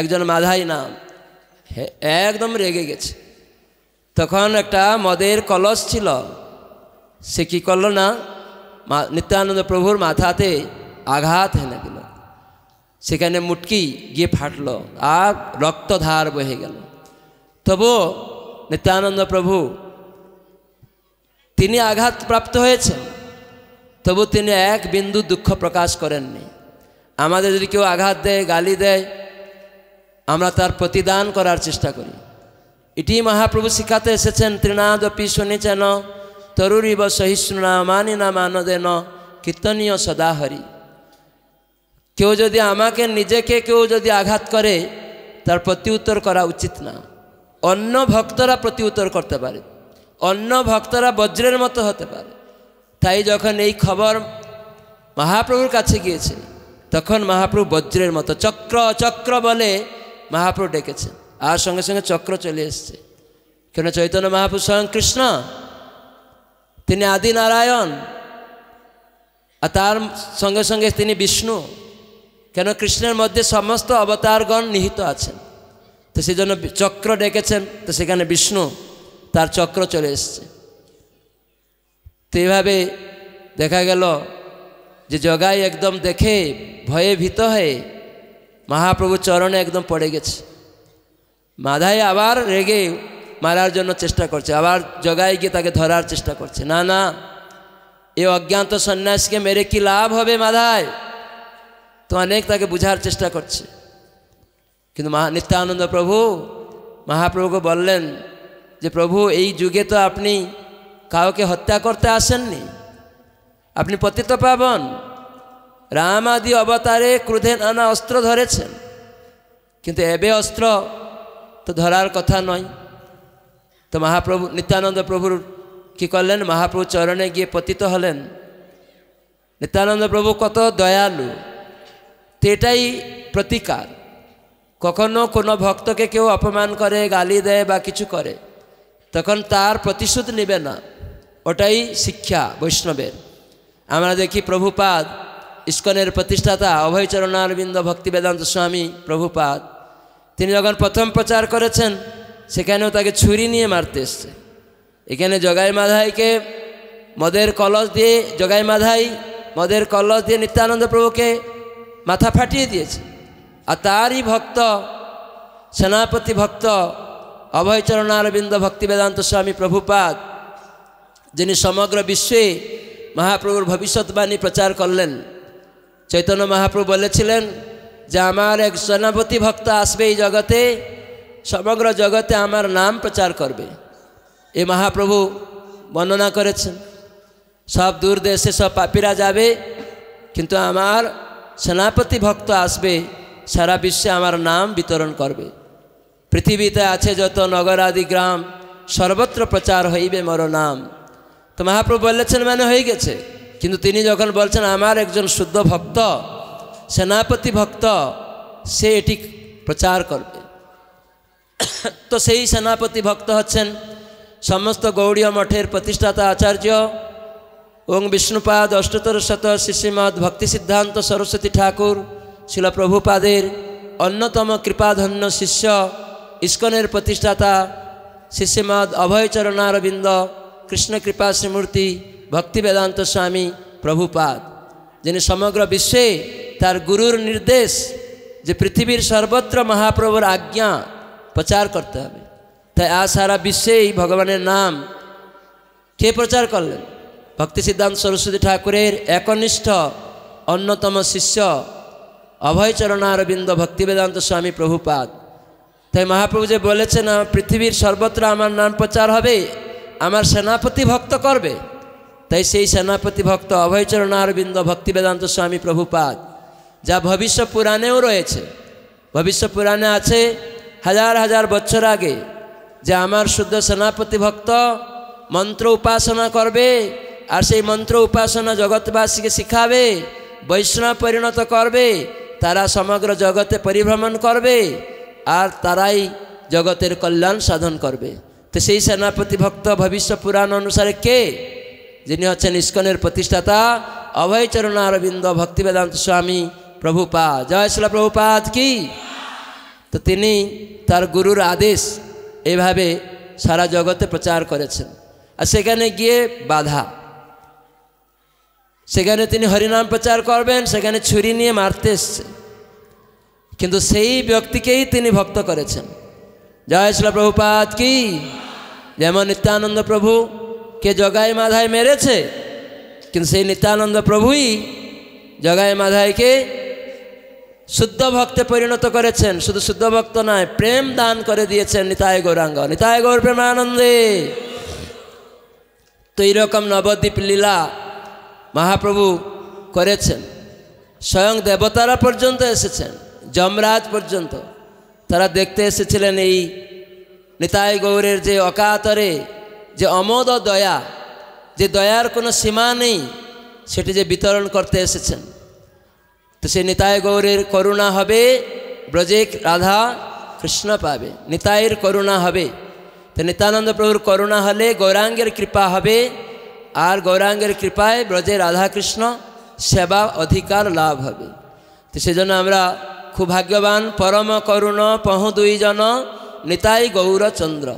Speaker 1: একজন মাধাই নাম একদম রেগে গেছে তখন একটা মদের কলস ছিল সে কী করলো না নিত্যানন্দ প্রভুর মাথাতে আঘাত হয়ে গেল সেখানে মুটকি গিয়ে ফাটল আর রক্তধার বহে গেল তবুও নিত্যানন্দ প্রভু তিনি আঘাত প্রাপ্ত হয়েছেন তবু তিনি এক বিন্দু দুঃখ প্রকাশ করেননি আমাদের যদি কেউ আঘাত দেয় গালি দেয় আমরা তার প্রতিদান করার চেষ্টা করি এটি মহাপ্রভু শিখাতে এসেছেন তৃণাদপি শুনেছেন ତରୁରୀବ ସହିଷ୍ଣୁଣା মানিনা মানদেন কীর্তনীয় সদাহরি কেউ যদি আমাকে নিজেকে কেউ যদি আঘাত করে তার প্রত্যুত্তর করা উচিত না অন্য ভক্তরা প্রত্যুত্তর করতে পারে অন্য ভক্তরা বজ্রের মতো হতে পারে তাই যখন এই খবর মহাপ্রভুর কাছে গিয়েছে তখন মহাপ্রভু বজ্রের মতো চক্র চক্র বলে মহাপ্রভু ডেকেছে আর সঙ্গে সঙ্গে চক্র চলে এসছে কেন চৈতন্য মহাপ্রভু স্বয়ং কৃষ্ণ তিনি আদি নারায়ণ আর তার সঙ্গে সঙ্গে তিনি বিষ্ণু কেন কৃষ্ণের মধ্যে সমস্ত অবতারগণ নিহিত আছেন তো সেই জন্য চক্র ডেকেছেন তো সেখানে বিষ্ণু তার চক্র চলে এসছে তো এইভাবে দেখা গেল যে জগাই একদম দেখে ভয়ে ভীত হয়ে মহাপ্রভু চরণে একদম পড়ে গেছে মাধায় আবার রেগে মারার জন্য চেষ্টা করছে আবার জগায় গিয়ে তাকে ধরার চেষ্টা করছে না না এ অজ্ঞাত সন্ন্যাসকে মেরে কি লাভ হবে মাধায় তো অনেক তাকে বুঝার চেষ্টা করছে কিন্তু মহা নিত্যানন্দ প্রভু মহাপ্রভুকে বললেন যে প্রভু এই যুগে তো আপনি কাউকে হত্যা করতে আসেননি আপনি পতিত পাবন রাম আদি অবতারে ক্রোধে নানা অস্ত্র ধরেছেন কিন্তু এবে অস্ত্র তো ধরার কথা নয় তো মহাপ্রভু নিত্যানন্দ প্রভুর কি করলেন মহাপ্রভু চরণে গিয়ে পতিত হলেন নিত্যানন্দ প্রভু কত দয়ালু তেটাই এটাই প্রতিকার কখনো কোনো ভক্তকে কেউ অপমান করে গালি দেয় বা কিছু করে তখন তার প্রতিশোধ নেবে না ওটাই শিক্ষা বৈষ্ণবের আমরা দেখি প্রভুপাদ ইস্কনের প্রতিষ্ঠাতা অভয়চরণারবিন্দ ভক্তিবেদান্ত স্বামী প্রভুপাদ তিনি যখন প্রথম প্রচার করেছেন সেখানেও তাকে ছুরি নিয়ে মারতে এসছে এখানে জগাই মাধাইকে মদের কলস দিয়ে জগাই মাধাই মদের কলস দিয়ে নিত্যানন্দ প্রভুকে মাথা ফাটিয়ে দিয়েছে আর তারই ভক্ত সেনাপতি ভক্ত অভয়চরণারবিন্দ ভক্তি বেদান্ত স্বামী প্রভুপাদ যিনি সমগ্র বিশ্বে মহাপ্রভুর ভবিষ্যৎবাণী প্রচার করলেন চৈতন্য মহাপ্রভু বলেছিলেন যে আমার এক সেনাপতি ভক্ত আসবে এই জগতে সমগ্র জগতে আমার নাম প্রচার করবে এ মহাপ্রভু বর্ণনা করেছেন সব দূর দেশে সব পাপিরা যাবে কিন্তু আমার সেনাপতি ভক্ত আসবে সারা বিশ্বে আমার নাম বিতরণ করবে পৃথিবীতে আছে যত নগর আদি গ্রাম সর্বত্র প্রচার হইবে মর নাম তো মহাপ্রভু বলেছেন মানে হয়ে গেছে কিন্তু তিনি যখন বলছেন আমার একজন শুদ্ধ ভক্ত সেনাপতি ভক্ত সে এটি প্রচার করবে তো সেই সেনাপতি ভক্ত হচ্ছেন সমস্ত গৌড়ীয় মঠের প্রতিষ্ঠাতা আচার্য ওং বিষ্ণুপাদ অষ্টোত্তর শত শিশিমদ ভক্তি সিদ্ধান্ত সরস্বতী ঠাকুর শিল প্রভুপাদের অন্যতম কৃপাধন্য শিষ্য ইস্কনের প্রতিষ্ঠাতা শিষ্যমদ অভয়চরণারবিন্দ কৃষ্ণ কৃপা শ্রীমূর্তি ভক্তি বেদান্ত স্বামী প্রভুপাদ যিনি সমগ্র বিশ্বে তার গুরুর নির্দেশ যে পৃথিবীর সর্বত্র মহাপ্রভুর আজ্ঞা প্রচার করতে হবে তাই আজ সারা বিশ্বেই ভগবানের নাম কে প্রচার করলেন ভক্তি সিদ্ধান্ত সরস্বতী ঠাকুরের একনিষ্ঠ অন্যতম শিষ্য অভয়চরণারবিন্দ ভক্তিবেদান্ত স্বামী প্রভুপাদ তাই মহাপ্রভু যে বলেছেন পৃথিবীর সর্বত্র আমার নাম প্রচার হবে আমার সেনাপতি ভক্ত করবে তাই সেই সেনাপতি ভক্ত অভয়চরণারবিন্দ ভক্তিবেদান্ত স্বামী প্রভুপাদ যা ভবিষ্য পুরাণেও রয়েছে ভবিষ্য পুরাণে আছে হাজার হাজার বছর আগে যে আমার শুদ্ধ সেনাপতি ভক্ত মন্ত্র উপাসনা করবে আর সেই মন্ত্র উপাসনা জগৎবাসীকে শিখাবে বৈষ্ণব পরিণত করবে তারা সমগ্র জগতে পরিভ্রমণ করবে আর তারাই জগতের কল্যাণ সাধন করবে তো সেই সেনাপতি ভক্ত ভবিষ্য পুরাণ অনুসারে কে যিনি হচ্ছেন ইস্কনের প্রতিষ্ঠাতা অভয়চরণ অরবিন্দ ভক্তিবেদান্ত স্বামী প্রভুপাদ জয় শিলা প্রভুপাত কি তো তিনি তার গুরুর আদেশ এভাবে সারা জগতে প্রচার করেছেন আর সেখানে গিয়ে বাধা সেখানে তিনি হরিনাম প্রচার করবেন সেখানে ছুরি নিয়ে মারতে এসছে কিন্তু সেই ব্যক্তিকেই তিনি ভক্ত করেছেন জয় শ্রী প্রভুপাত কি যেমন নিত্যানন্দ প্রভু কে জগাই মাধায় মেরেছে কিন্তু সেই নিত্যানন্দ প্রভুই জগাই মাধাইকে শুদ্ধ ভক্তে পরিণত করেছেন শুধু শুদ্ধ ভক্ত নয় প্রেম দান করে দিয়েছেন নিতায় গৌরাঙ্গ নিতায় গৌর প্রেমানন্দে তো এইরকম নবদ্বীপ লীলা মহাপ্রভু করেছেন স্বয়ং দেবতারা পর্যন্ত এসেছেন যমরাজ পর্যন্ত তারা দেখতে এসেছিলেন এই নিতায় গৌরের যে অকাতরে যে অমোদ দয়া যে দয়ার কোনো সীমা নেই সেটি যে বিতরণ করতে এসেছেন তো সে নিতায় গৌরের করুণা হবে ব্রজে রাধা কৃষ্ণ পাবে নিতায়ের করুণা হবে তো নিতানন্দ প্রভুর করুণা হলে গৌরাঙ্গের কৃপা হবে আর গৌরাঙ্গের কৃপায় ব্রজে রাধাকৃষ্ণ সেবা অধিকার লাভ হবে তো সেজন্য আমরা খুব ভাগ্যবান পরম করুণ পহ দুইজন নিতাই গৌরচন্দ্র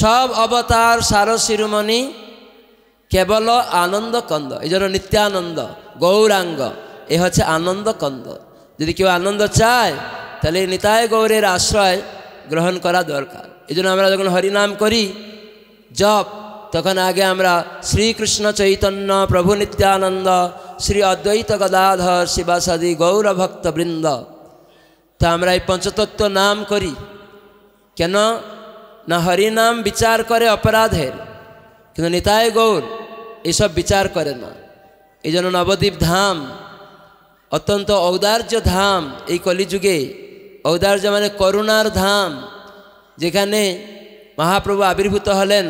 Speaker 1: সব অবতার সার শিরোমণি কেবল আনন্দ কন্দ এই জন্য নিত্যানন্দ গৌরাঙ্গ এ হচ্ছে আনন্দ কন্দ যদি কেউ আনন্দ চায় তাহলে নিতায় গৌরের আশ্রয় গ্রহণ করা দরকার এই আমরা যখন হরিনাম করি জপ তখন আগে আমরা শ্রীকৃষ্ণ চৈতন্য প্রভু নিত্যানন্দ শ্রী অদ্বৈত গদাধর শিবাসাদি বৃন্দ তা আমরা এই পঞ্চতত্ত্ব নাম করি কেন না হরিনাম বিচার করে অপরাধের কিন্তু নিতায় গৌর এসব বিচার করে না এই জন্য নবদ্বীপ ধাম অত্যন্ত ঔদার্য ধাম এই কলিযুগে ঔদার্য মানে করুণার ধাম যেখানে মহাপ্রভু আবির্ভূত হলেন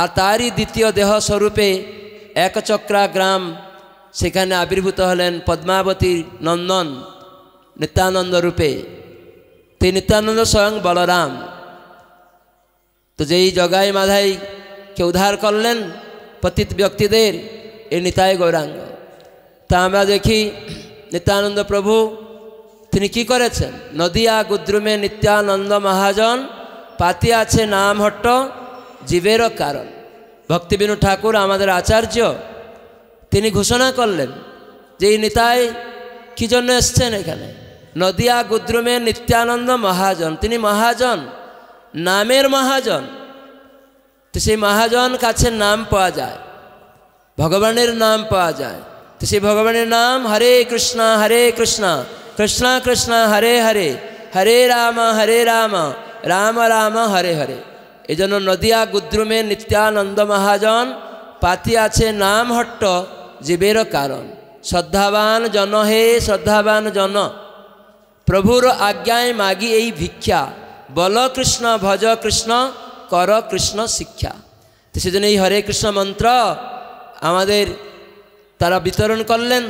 Speaker 1: আর তারই দ্বিতীয় দেহ স্বরূপে একচক্রা গ্রাম সেখানে আবির্ভূত হলেন পদ্মাবতী নন্দন নিত্যানন্দ রূপে তে নিত্যানন্দ স্বয়ং বলরাম তো যেই জগাই মাধাইকে উদ্ধার করলেন পতিত ব্যক্তিদের এ নিতাই গৌরাঙ্গ তা আমরা দেখি নিত্যানন্দ প্রভু তিনি কি করেছেন নদিয়া গুদ্রুমে নিত্যানন্দ মহাজন পাতি আছে নাম হট্ট জীবেরও কারণ ভক্তিবিনু ঠাকুর আমাদের আচার্য তিনি ঘোষণা করলেন যে এই নিতাই কী জন্য এসছেন এখানে নদিয়া গুদ্রুমে নিত্যানন্দ মহাজন তিনি মহাজন নামের মহাজন তো সেই মহাজন কাছে নাম পাওয়া যায় ভগবানের নাম পাওয়া যায় তো সেই ভগবানের নাম হরে কৃষ্ণ হরে কৃষ্ণ কৃষ্ণ কৃষ্ণ হরে হরে হরে রাম হরে রাম রাম রাম হরে হরে এই জন্য নদিয়া গুদ্রুমে নিত্যানন্দ মহাজন পাতি আছে নাম হট্ট জীবের কারণ শ্রদ্ধাবান জন হে শ্রদ্ধাবান জন প্রভুর আজ্ঞায় মাগি এই ভিক্ষা বল কৃষ্ণ ভজ কৃষ্ণ কর কৃষ্ণ শিক্ষা তো সেজন্য এই হরে কৃষ্ণ মন্ত্র আমাদের তারা বিতরণ করলেন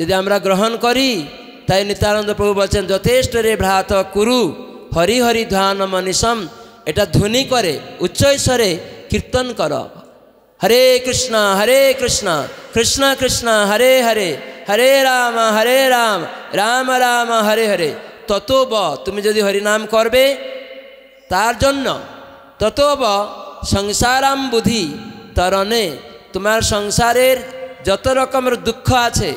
Speaker 1: যদি আমরা গ্রহণ করি তাই নিত্যানন্দ প্রভু বলছেন যথেষ্ট রে ভ্রাত কুরু হরি হরি ধ্যান মনীষম এটা ধ্বনি করে উচ্চৈস্বরে কীর্তন কর হরে কৃষ্ণ হরে কৃষ্ণ কৃষ্ণ কৃষ্ণ হরে হরে হরে রাম হরে রাম রাম রাম হরে হরে তত ব তুমি যদি হরিনাম করবে তার জন্য তত ব সংসারাম বুধি তরণে তোমার সংসারের যত রকমের দুঃখ আছে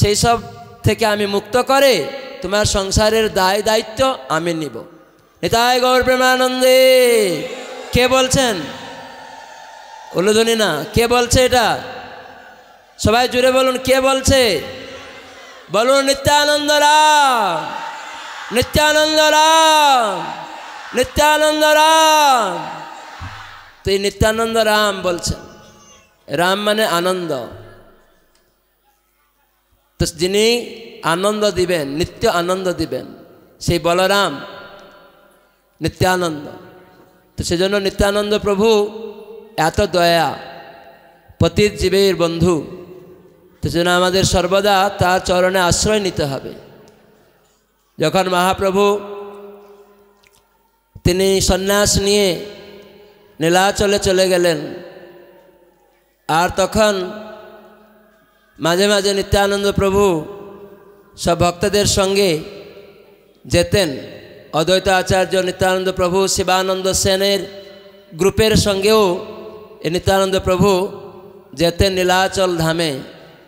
Speaker 1: সেই সব থেকে আমি মুক্ত করে তোমার সংসারের দায় দায়িত্ব আমি নিব নেতায় গৌর প্রেমানন্দে কে বলছেন ধনি না কে বলছে এটা সবাই জুড়ে বলুন কে বলছে বলুন নিত্যানন্দ রাম নিত্যানন্দ রাম নিত্যানন্দ রাম তুই নিত্যানন্দ রাম বলছেন রাম মানে আনন্দ তো যিনি আনন্দ দিবেন নিত্য আনন্দ দিবেন সেই বলরাম নিত্যানন্দ তো সেজন্য নিত্যানন্দ প্রভু এত দয়া পতিত জীবের বন্ধু তো সেজন্য আমাদের সর্বদা তার চরণে আশ্রয় নিতে হবে যখন মহাপ্রভু তিনি সন্ন্যাস নিয়ে নীলাচলে চলে গেলেন আর তখন মাঝে মাঝে নিত্যানন্দ প্রভু সব ভক্তদের সঙ্গে যেতেন অদ্বৈত আচার্য নিত্যানন্দ প্রভু শিবানন্দ সেনের গ্রুপের সঙ্গেও এই নিত্যানন্দ প্রভু যেতেন নীলাচল ধামে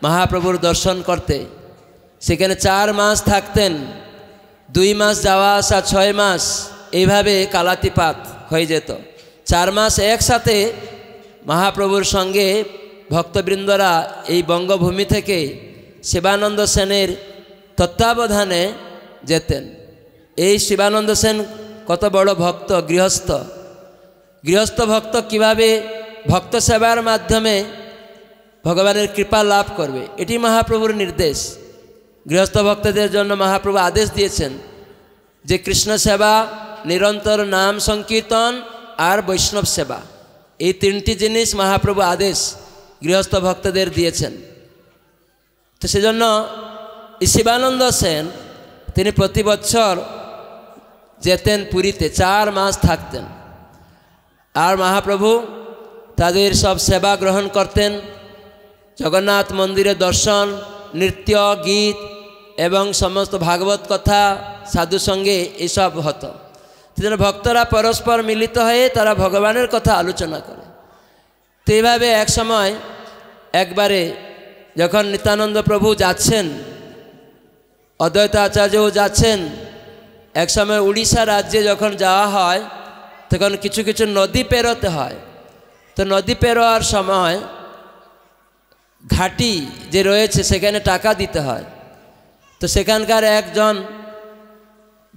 Speaker 1: মহাপ্রভুর দর্শন করতে সেখানে চার মাস থাকতেন দুই মাস যাওয়া আসা ছয় মাস এইভাবে কালাতিপাত হয়ে যেত চার মাস একসাথে মহাপ্রভুর সঙ্গে ভক্তবৃন্দরা এই বঙ্গভূমি থেকে শিবানন্দ সেনের তত্ত্বাবধানে যেতেন এই শিবানন্দ সেন কত বড় ভক্ত গৃহস্থ গৃহস্থ ভক্ত কিভাবে ভক্ত সেবার মাধ্যমে ভগবানের কৃপা লাভ করবে এটি মহাপ্রভুর নির্দেশ গৃহস্থ ভক্তদের জন্য মহাপ্রভু আদেশ দিয়েছেন যে কৃষ্ণ সেবা নিরন্তর নাম সংকীর্তন আর বৈষ্ণব সেবা এই তিনটি জিনিস মহাপ্রভু আদেশ গৃহস্থ ভক্তদের দিয়েছেন তো সেজন্য শিবানন্দ সেন তিনি প্রতি বছর যেতেন পুরীতে চার মাস থাকতেন আর মহাপ্রভু তাদের সব সেবা গ্রহণ করতেন জগন্নাথ মন্দিরে দর্শন নৃত্য গীত এবং সমস্ত ভাগবত কথা সাধু সঙ্গে এসব হতো সেজন্য ভক্তরা পরস্পর মিলিত হয়ে তারা ভগবানের কথা আলোচনা করে তো এইভাবে এক সময় একবারে যখন নিত্যানন্দ প্রভু যাচ্ছেন অদ্বৈত আচার্যও যাচ্ছেন এক সময় উড়িষ্যা রাজ্যে যখন যাওয়া হয় তখন কিছু কিছু নদী পেরোতে হয় তো নদী পেরোয়ার সময় ঘাটি যে রয়েছে সেখানে টাকা দিতে হয় তো সেখানকার একজন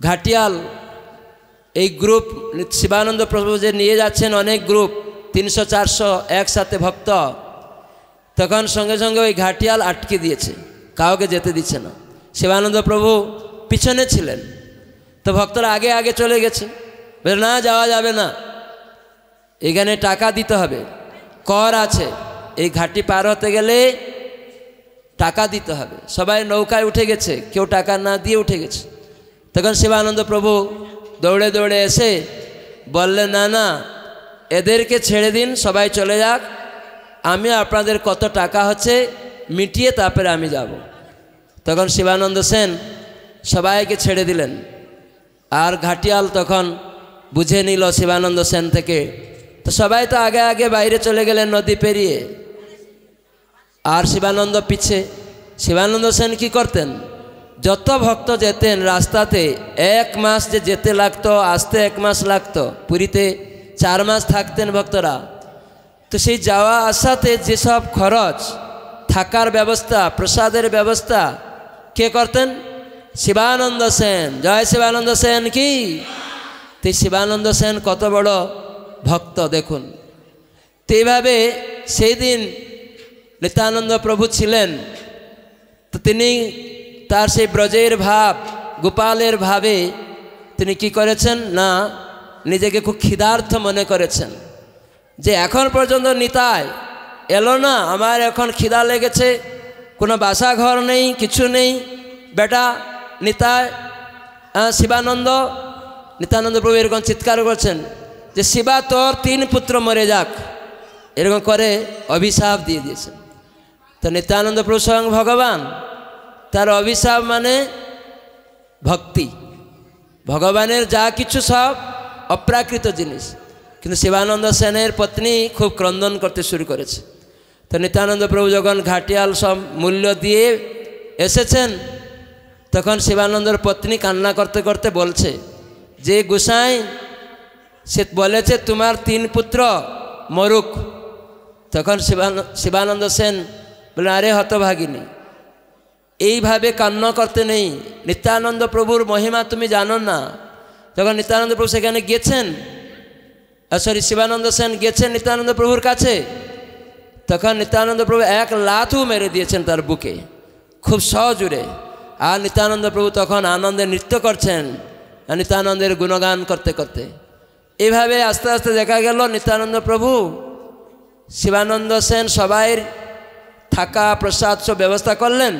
Speaker 1: ঘাটিয়াল এই গ্রুপ শিবানন্দ প্রভু যে নিয়ে যাচ্ছেন অনেক গ্রুপ তিনশো চারশো একসাথে ভক্ত তখন সঙ্গে সঙ্গে ওই ঘাটিয়াল আটকে দিয়েছে কাউকে যেতে দিচ্ছে না শিবানন্দ প্রভু পিছনে ছিলেন তো ভক্তরা আগে আগে চলে গেছে বলে না যাওয়া যাবে না এখানে টাকা দিতে হবে কর আছে এই ঘাটি পার হতে গেলে টাকা দিতে হবে সবাই নৌকায় উঠে গেছে কেউ টাকা না দিয়ে উঠে গেছে তখন শিবানন্দ প্রভু দৌড়ে দৌড়ে এসে বললেন না না এদেরকে ছেড়ে দিন সবাই চলে যাক আমি আপনাদের কত টাকা হচ্ছে মিটিয়ে তারপরে আমি যাব। তখন শিবানন্দ সেন সবাইকে ছেড়ে দিলেন আর ঘাটিয়াল তখন বুঝে নিল শিবানন্দ সেন থেকে তো সবাই তো আগে আগে বাইরে চলে গেলেন নদী পেরিয়ে আর শিবানন্দ পিছে শিবানন্দ সেন কি করতেন যত ভক্ত যেতেন রাস্তাতে এক মাস যে যেতে লাগতো আসতে এক মাস লাগতো পুরীতে চার মাস থাকতেন ভক্তরা তো সেই যাওয়া আসাতে যেসব খরচ থাকার ব্যবস্থা প্রসাদের ব্যবস্থা কে করতেন শিবানন্দ সেন জয় শিবানন্দ সেন কি তো শিবানন্দ সেন কত বড় ভক্ত দেখুন তো এইভাবে সেই দিন নিতানন্দ প্রভু ছিলেন তো তিনি তার সেই ব্রজের ভাব গোপালের ভাবে তিনি কি করেছেন না নিজেকে খুব ক্ষিদার্থ মনে করেছেন যে এখন পর্যন্ত নিতাই এলো না আমার এখন খিদা লেগেছে কোনো বাসা ঘর নেই কিছু নেই বেটা নিতাই শিবানন্দ নিতানন্দ প্রভু এরকম চিৎকার করছেন যে শিবা তোর তিন পুত্র মরে যাক এরকম করে অভিশাপ দিয়ে দিয়েছেন তো নিত্যানন্দ প্রসঙ্গ স্বয়ং ভগবান তার অভিশাপ মানে ভক্তি ভগবানের যা কিছু সব অপ্রাকৃত জিনিস কিন্তু শিবানন্দ সেনের পত্নী খুব ক্রন্দন করতে শুরু করেছে তো নিত্যানন্দ প্রভু যখন ঘাটিয়াল সব মূল্য দিয়ে এসেছেন তখন শিবানন্দর পত্নী কান্না করতে করতে বলছে যে গুসাই সে বলেছে তোমার তিন পুত্র মরুক তখন শিবানন্দ সেন বলে আরে হতভাগিনী এইভাবে কান্না করতে নেই নিত্যানন্দ প্রভুর মহিমা তুমি জানো না তখন নিত্যানন্দ প্রভু সেখানে গেছেন সরি শিবানন্দ সেন গেছেন নিত্যানন্দ প্রভুর কাছে তখন নিত্যানন্দ প্রভু এক লাথু মেরে দিয়েছেন তার বুকে খুব সহজুরে আর নিত্যানন্দ প্রভু তখন আনন্দে নৃত্য করছেন নিত্যানন্দের গুণগান করতে করতে এভাবে আস্তে আস্তে দেখা গেল নিত্যানন্দ প্রভু শিবানন্দ সেন সবাই থাকা প্রসাদ সব ব্যবস্থা করলেন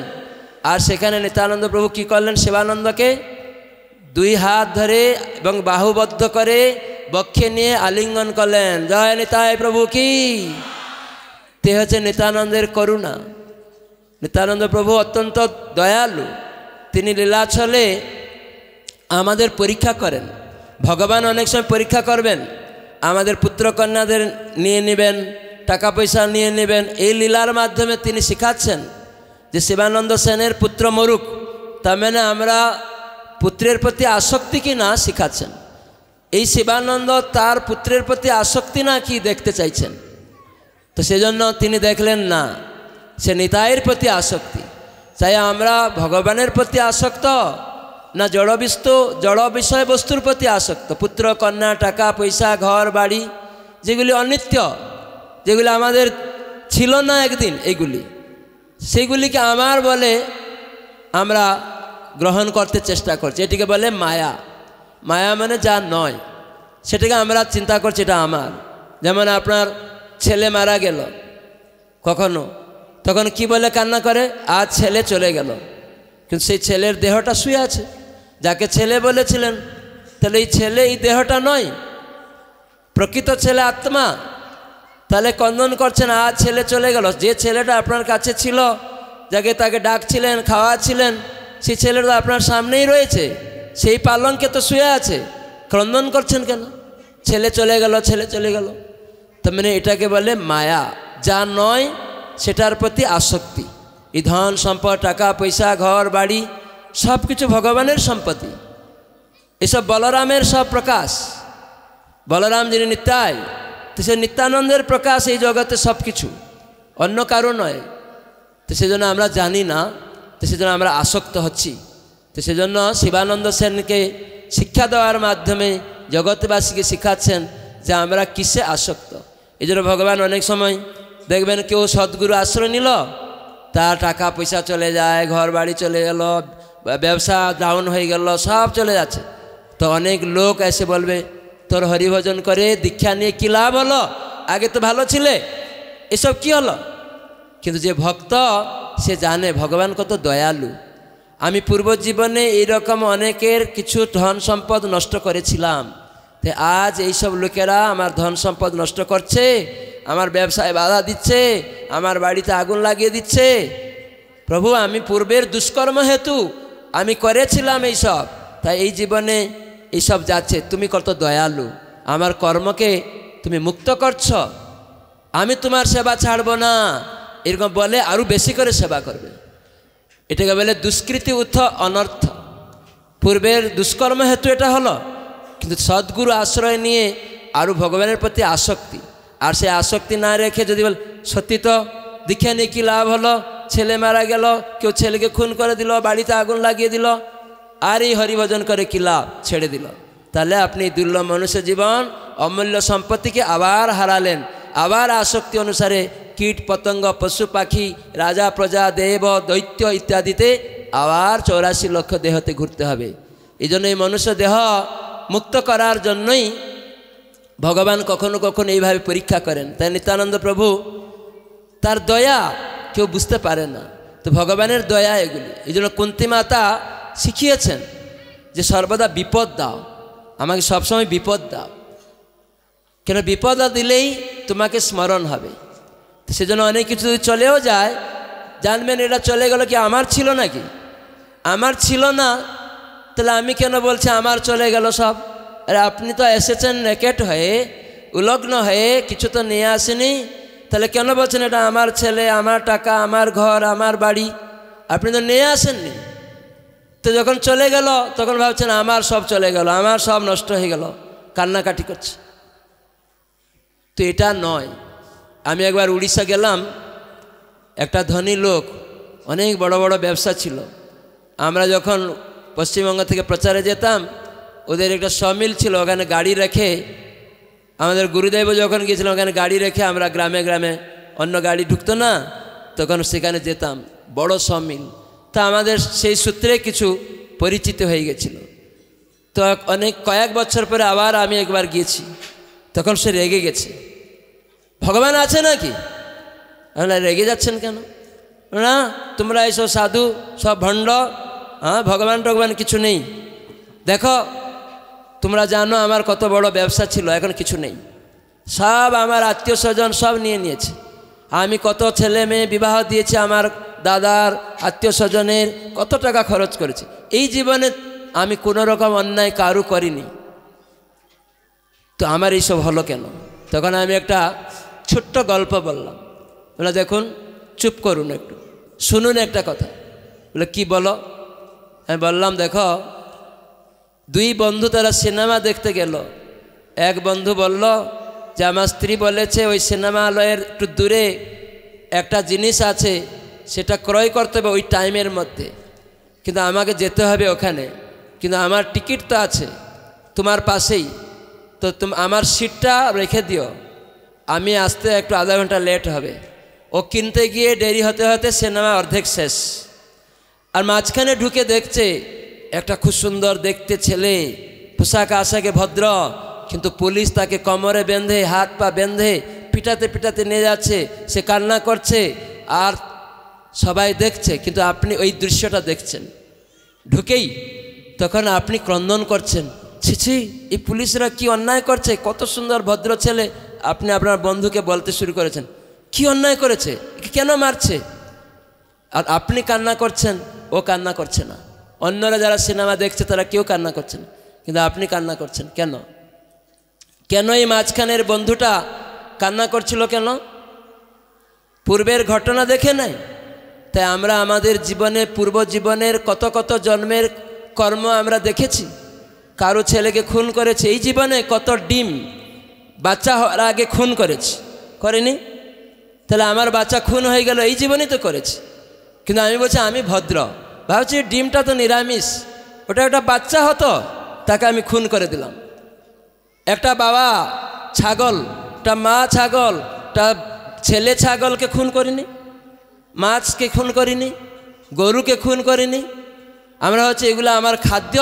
Speaker 1: আর সেখানে নিত্যানন্দ প্রভু কি করলেন শিবানন্দকে দুই হাত ধরে এবং বাহুবদ্ধ করে বক্ষে নিয়ে আলিঙ্গন করলেন জয় নিতায় প্রভু কি তে হচ্ছে নিতানন্দের করুণা নিতানন্দ প্রভু অত্যন্ত দয়ালু তিনি লীলা ছলে আমাদের পরীক্ষা করেন ভগবান অনেক সময় পরীক্ষা করবেন আমাদের পুত্রকন্যাদের নিয়ে নেবেন টাকা পয়সা নিয়ে নেবেন এই লীলার মাধ্যমে তিনি শেখাচ্ছেন যে শিবানন্দ সেনের পুত্র মরুক তার মানে আমরা পুত্রের প্রতি আসক্তি কি না শিখাচ্ছেন এই শিবানন্দ তার পুত্রের প্রতি আসক্তি না কি দেখতে চাইছেন তো সেজন্য তিনি দেখলেন না সে নিতাইয়ের প্রতি আসক্তি চাই আমরা ভগবানের প্রতি আসক্ত না জড়বিস্তু জড় বিষয়বস্তুর প্রতি আসক্ত পুত্র কন্যা টাকা পয়সা ঘর বাড়ি যেগুলি অনিত্য যেগুলি আমাদের ছিল না একদিন এগুলি সেগুলিকে আমার বলে আমরা গ্রহণ করতে চেষ্টা করছি এটিকে বলে মায়া মায়া মানে যা নয় সেটাকে আমরা চিন্তা করছি এটা আমার যেমন আপনার ছেলে মারা গেল কখনো তখন কি বলে কান্না করে আর ছেলে চলে গেল কিন্তু সেই ছেলের দেহটা শুয়ে আছে যাকে ছেলে বলেছিলেন তাহলে এই ছেলে এই দেহটা নয় প্রকৃত ছেলে আত্মা তাহলে কন্দন করছেন আর ছেলে চলে গেল যে ছেলেটা আপনার কাছে ছিল যাকে তাকে ডাকছিলেন খাওয়াছিলেন সেই ছেলেটা আপনার সামনেই রয়েছে সেই পালঙ্কে তো শুয়ে আছে ক্রন্দন করছেন কেন ছেলে চলে গেল ছেলে চলে গেল তার মানে এটাকে বলে মায়া যা নয় সেটার প্রতি আসক্তি এই ধন সম্পদ টাকা পয়সা ঘর বাড়ি সব কিছু ভগবানের সম্পত্তি এসব বলরামের সব প্রকাশ বলরাম যিনি নিত্যায় তো সে নিত্যানন্দের প্রকাশ এই জগতে সব কিছু অন্য কারো নয় তো সেজন্য আমরা জানি না তো সেজন্য আমরা আসক্ত হচ্ছি তো সেজন্য শিবানন্দ সেনকে শিক্ষা দেওয়ার মাধ্যমে জগৎবাসীকে শিখাচ্ছেন যে আমরা কিসে আসক্ত এই জন্য ভগবান অনেক সময় দেখবেন কেউ সদ্গুরু আশ্রয় নিল তার টাকা পয়সা চলে যায় ঘর বাড়ি চলে গেল ব্যবসা ডাউন হয়ে গেল সব চলে যাচ্ছে তো অনেক লোক এসে বলবে তোর হরিভজন করে দীক্ষা নিয়ে কী লাভ হলো আগে তো ভালো ছিলে এসব কি হলো কিন্তু যে ভক্ত সে জানে ভগবান কত দয়ালু আমি পূর্ব জীবনে এইরকম অনেকের কিছু ধন সম্পদ নষ্ট করেছিলাম তে আজ এইসব লোকেরা আমার ধন সম্পদ নষ্ট করছে আমার ব্যবসায় বাধা দিচ্ছে আমার বাড়িতে আগুন লাগিয়ে দিচ্ছে প্রভু আমি পূর্বের দুষ্কর্ম হেতু আমি করেছিলাম এইসব তাই এই জীবনে এইসব যাচ্ছে তুমি কত দয়ালু আমার কর্মকে তুমি মুক্ত করছ আমি তোমার সেবা ছাড়ব না এরকম বলে আরও বেশি করে সেবা করবে এটাকে বলে দুষ্কৃতি উথ অনর্থ পূর্বের দুষ্কর্ম হেতু এটা হলো কিন্তু সদ্গুরু আশ্রয় নিয়ে আরও ভগবানের প্রতি আসক্তি আর সে আসক্তি না রেখে যদি বল সত্যি তো দীক্ষা নিয়ে কী লাভ হলো ছেলে মারা গেল কেউ ছেলেকে খুন করে দিল বাড়িতে আগুন লাগিয়ে দিল আর এই হরিভজন করে কি লাভ ছেড়ে দিল তাহলে আপনি দুর্লভ মনুষ্য জীবন অমূল্য সম্পত্তিকে আবার হারালেন আবার আসক্তি অনুসারে কীট পতঙ্গ পশু পাখি রাজা প্রজা দেব দৈত্য ইত্যাদিতে আবার চৌরাশি লক্ষ দেহতে ঘুরতে হবে এই জন্য এই মনুষ্য দেহ মুক্ত করার জন্যই ভগবান কখনো কখনো এইভাবে পরীক্ষা করেন তাই নিত্যানন্দ প্রভু তার দয়া কেউ বুঝতে পারে না তো ভগবানের দয়া এগুলি এই জন্য কুন্তিমাতা শিখিয়েছেন যে সর্বদা বিপদ দাও আমাকে সবসময় বিপদ দাও কেন বিপদ দিলেই তোমাকে স্মরণ হবে সেজন্য অনেক কিছু যদি চলেও যায় জানবেন এটা চলে গেল কি আমার ছিল নাকি আমার ছিল না তাহলে আমি কেন বলছি আমার চলে গেল সব আরে আপনি তো এসেছেন র্যাকেট হয়ে উলগ্ন হয়ে কিছু তো নিয়ে আসেনি তাহলে কেন বলছেন এটা আমার ছেলে আমার টাকা আমার ঘর আমার বাড়ি আপনি তো নিয়ে আসেননি তো যখন চলে গেল তখন ভাবছেন আমার সব চলে গেল আমার সব নষ্ট হয়ে গেল কান্নাকাটি করছে তো এটা নয় আমি একবার উড়িষ্যা গেলাম একটা ধনী লোক অনেক বড় বড় ব্যবসা ছিল আমরা যখন পশ্চিমবঙ্গ থেকে প্রচারে যেতাম ওদের একটা সমিল ছিল ওখানে গাড়ি রেখে আমাদের গুরুদেবও যখন গিয়েছিলাম ওখানে গাড়ি রেখে আমরা গ্রামে গ্রামে অন্য গাড়ি ঢুকতো না তখন সেখানে যেতাম বড় সমিল তা আমাদের সেই সূত্রে কিছু পরিচিত হয়ে গেছিল তো অনেক কয়েক বছর পরে আবার আমি একবার গিয়েছি তখন সে রেগে গেছে ভগবান আছে নাকি আপনারা রেগে যাচ্ছেন কেন না তোমরা এইসব সাধু সব ভণ্ড হ্যাঁ ভগবান টগবান কিছু নেই দেখো তোমরা জানো আমার কত বড় ব্যবসা ছিল এখন কিছু নেই সব আমার আত্মীয় স্বজন সব নিয়ে নিয়েছে আমি কত ছেলে মেয়ে বিবাহ দিয়েছি আমার দাদার আত্মীয় স্বজনের কত টাকা খরচ করেছি এই জীবনে আমি কোনো রকম অন্যায় কারু করিনি তো আমার এইসব হলো কেন তখন আমি একটা ছোট্ট গল্প বললাম বলে দেখুন চুপ করুন একটু শুনুন একটা কথা বলে কি বলো আমি বললাম দেখো দুই বন্ধু তারা সিনেমা দেখতে গেল এক বন্ধু বলল যে আমার স্ত্রী বলেছে ওই সিনেমালয়ের একটু দূরে একটা জিনিস আছে সেটা ক্রয় করতে হবে ওই টাইমের মধ্যে কিন্তু আমাকে যেতে হবে ওখানে কিন্তু আমার টিকিট তো আছে তোমার পাশেই তো তুমি আমার সিটটা রেখে দিও আমি আসতে একটু আধা ঘন্টা লেট হবে ও কিনতে গিয়ে দেরি হতে হতে সিনেমা অর্ধেক শেষ আর মাঝখানে ঢুকে দেখছে একটা খুব সুন্দর দেখতে ছেলে পোশাক আশাকে ভদ্র কিন্তু পুলিশ তাকে কমরে বেঁধে হাত পা বেঁধে পিটাতে পিটাতে নিয়ে যাচ্ছে সে কান্না করছে আর সবাই দেখছে কিন্তু আপনি ওই দৃশ্যটা দেখছেন ঢুকেই তখন আপনি ক্রন্দন করছেন ছিছি এই পুলিশরা কি অন্যায় করছে কত সুন্দর ভদ্র ছেলে আপনি আপনার বন্ধুকে বলতে শুরু করেছেন কি অন্যায় করেছে কেন মারছে আর আপনি কান্না করছেন ও কান্না করছে না অন্যরা যারা সিনেমা দেখছে তারা কেউ কান্না করছেন কিন্তু আপনি কান্না করছেন কেন কেন এই মাঝখানের বন্ধুটা কান্না করছিল কেন পূর্বের ঘটনা দেখে নাই তাই আমরা আমাদের জীবনে পূর্ব জীবনের কত কত জন্মের কর্ম আমরা দেখেছি কারো ছেলেকে খুন করেছে এই জীবনে কত ডিম বাচ্চা হওয়ার আগে খুন করেছে করেনি তাহলে আমার বাচ্চা খুন হয়ে গেল এই জীবনেই তো করেছে কিন্তু আমি বলছি আমি ভদ্র ভাবছি ডিমটা তো নিরামিষ ওটা একটা বাচ্চা হতো তাকে আমি খুন করে দিলাম একটা বাবা ছাগল তা মা ছাগল তা ছেলে ছাগলকে খুন করিনি মাছকে খুন করিনি গরুকে খুন করিনি আমরা হচ্ছে এগুলো আমার খাদ্য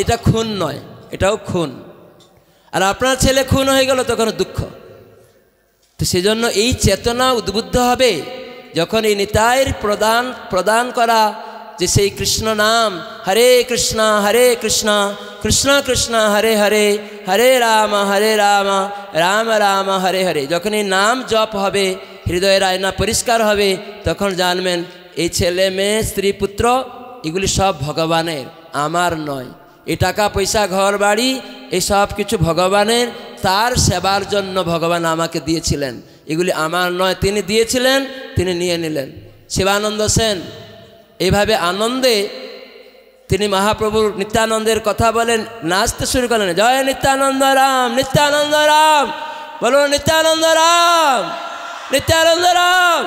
Speaker 1: এটা খুন নয় এটাও খুন আর আপনার ছেলে খুন হয়ে গেল তখন দুঃখ তো সেজন্য এই চেতনা উদ্বুদ্ধ হবে যখন এই নিতায়ের প্রদান প্রদান করা যে সেই কৃষ্ণ নাম হরে কৃষ্ণ হরে কৃষ্ণ কৃষ্ণ কৃষ্ণ হরে হরে হরে রাম হরে রাম রাম রাম হরে হরে যখন এই নাম জপ হবে হৃদয়ের আয়না পরিষ্কার হবে তখন জানবেন এই ছেলে মেয়ে স্ত্রী পুত্র এগুলি সব ভগবানের আমার নয় এ টাকা পয়সা ঘর বাড়ি এসব কিছু ভগবানের তার সেবার জন্য ভগবান আমাকে দিয়েছিলেন এগুলি আমার নয় তিনি দিয়েছিলেন তিনি নিয়ে নিলেন শিবানন্দ সেন এভাবে আনন্দে তিনি মহাপ্রভুর নিত্যানন্দের কথা বলেন নাচতে শুরু করলেন জয় নিত্যানন্দ রাম নিত্যানন্দ রাম বলো নিত্যানন্দ রাম নিত্যানন্দ রাম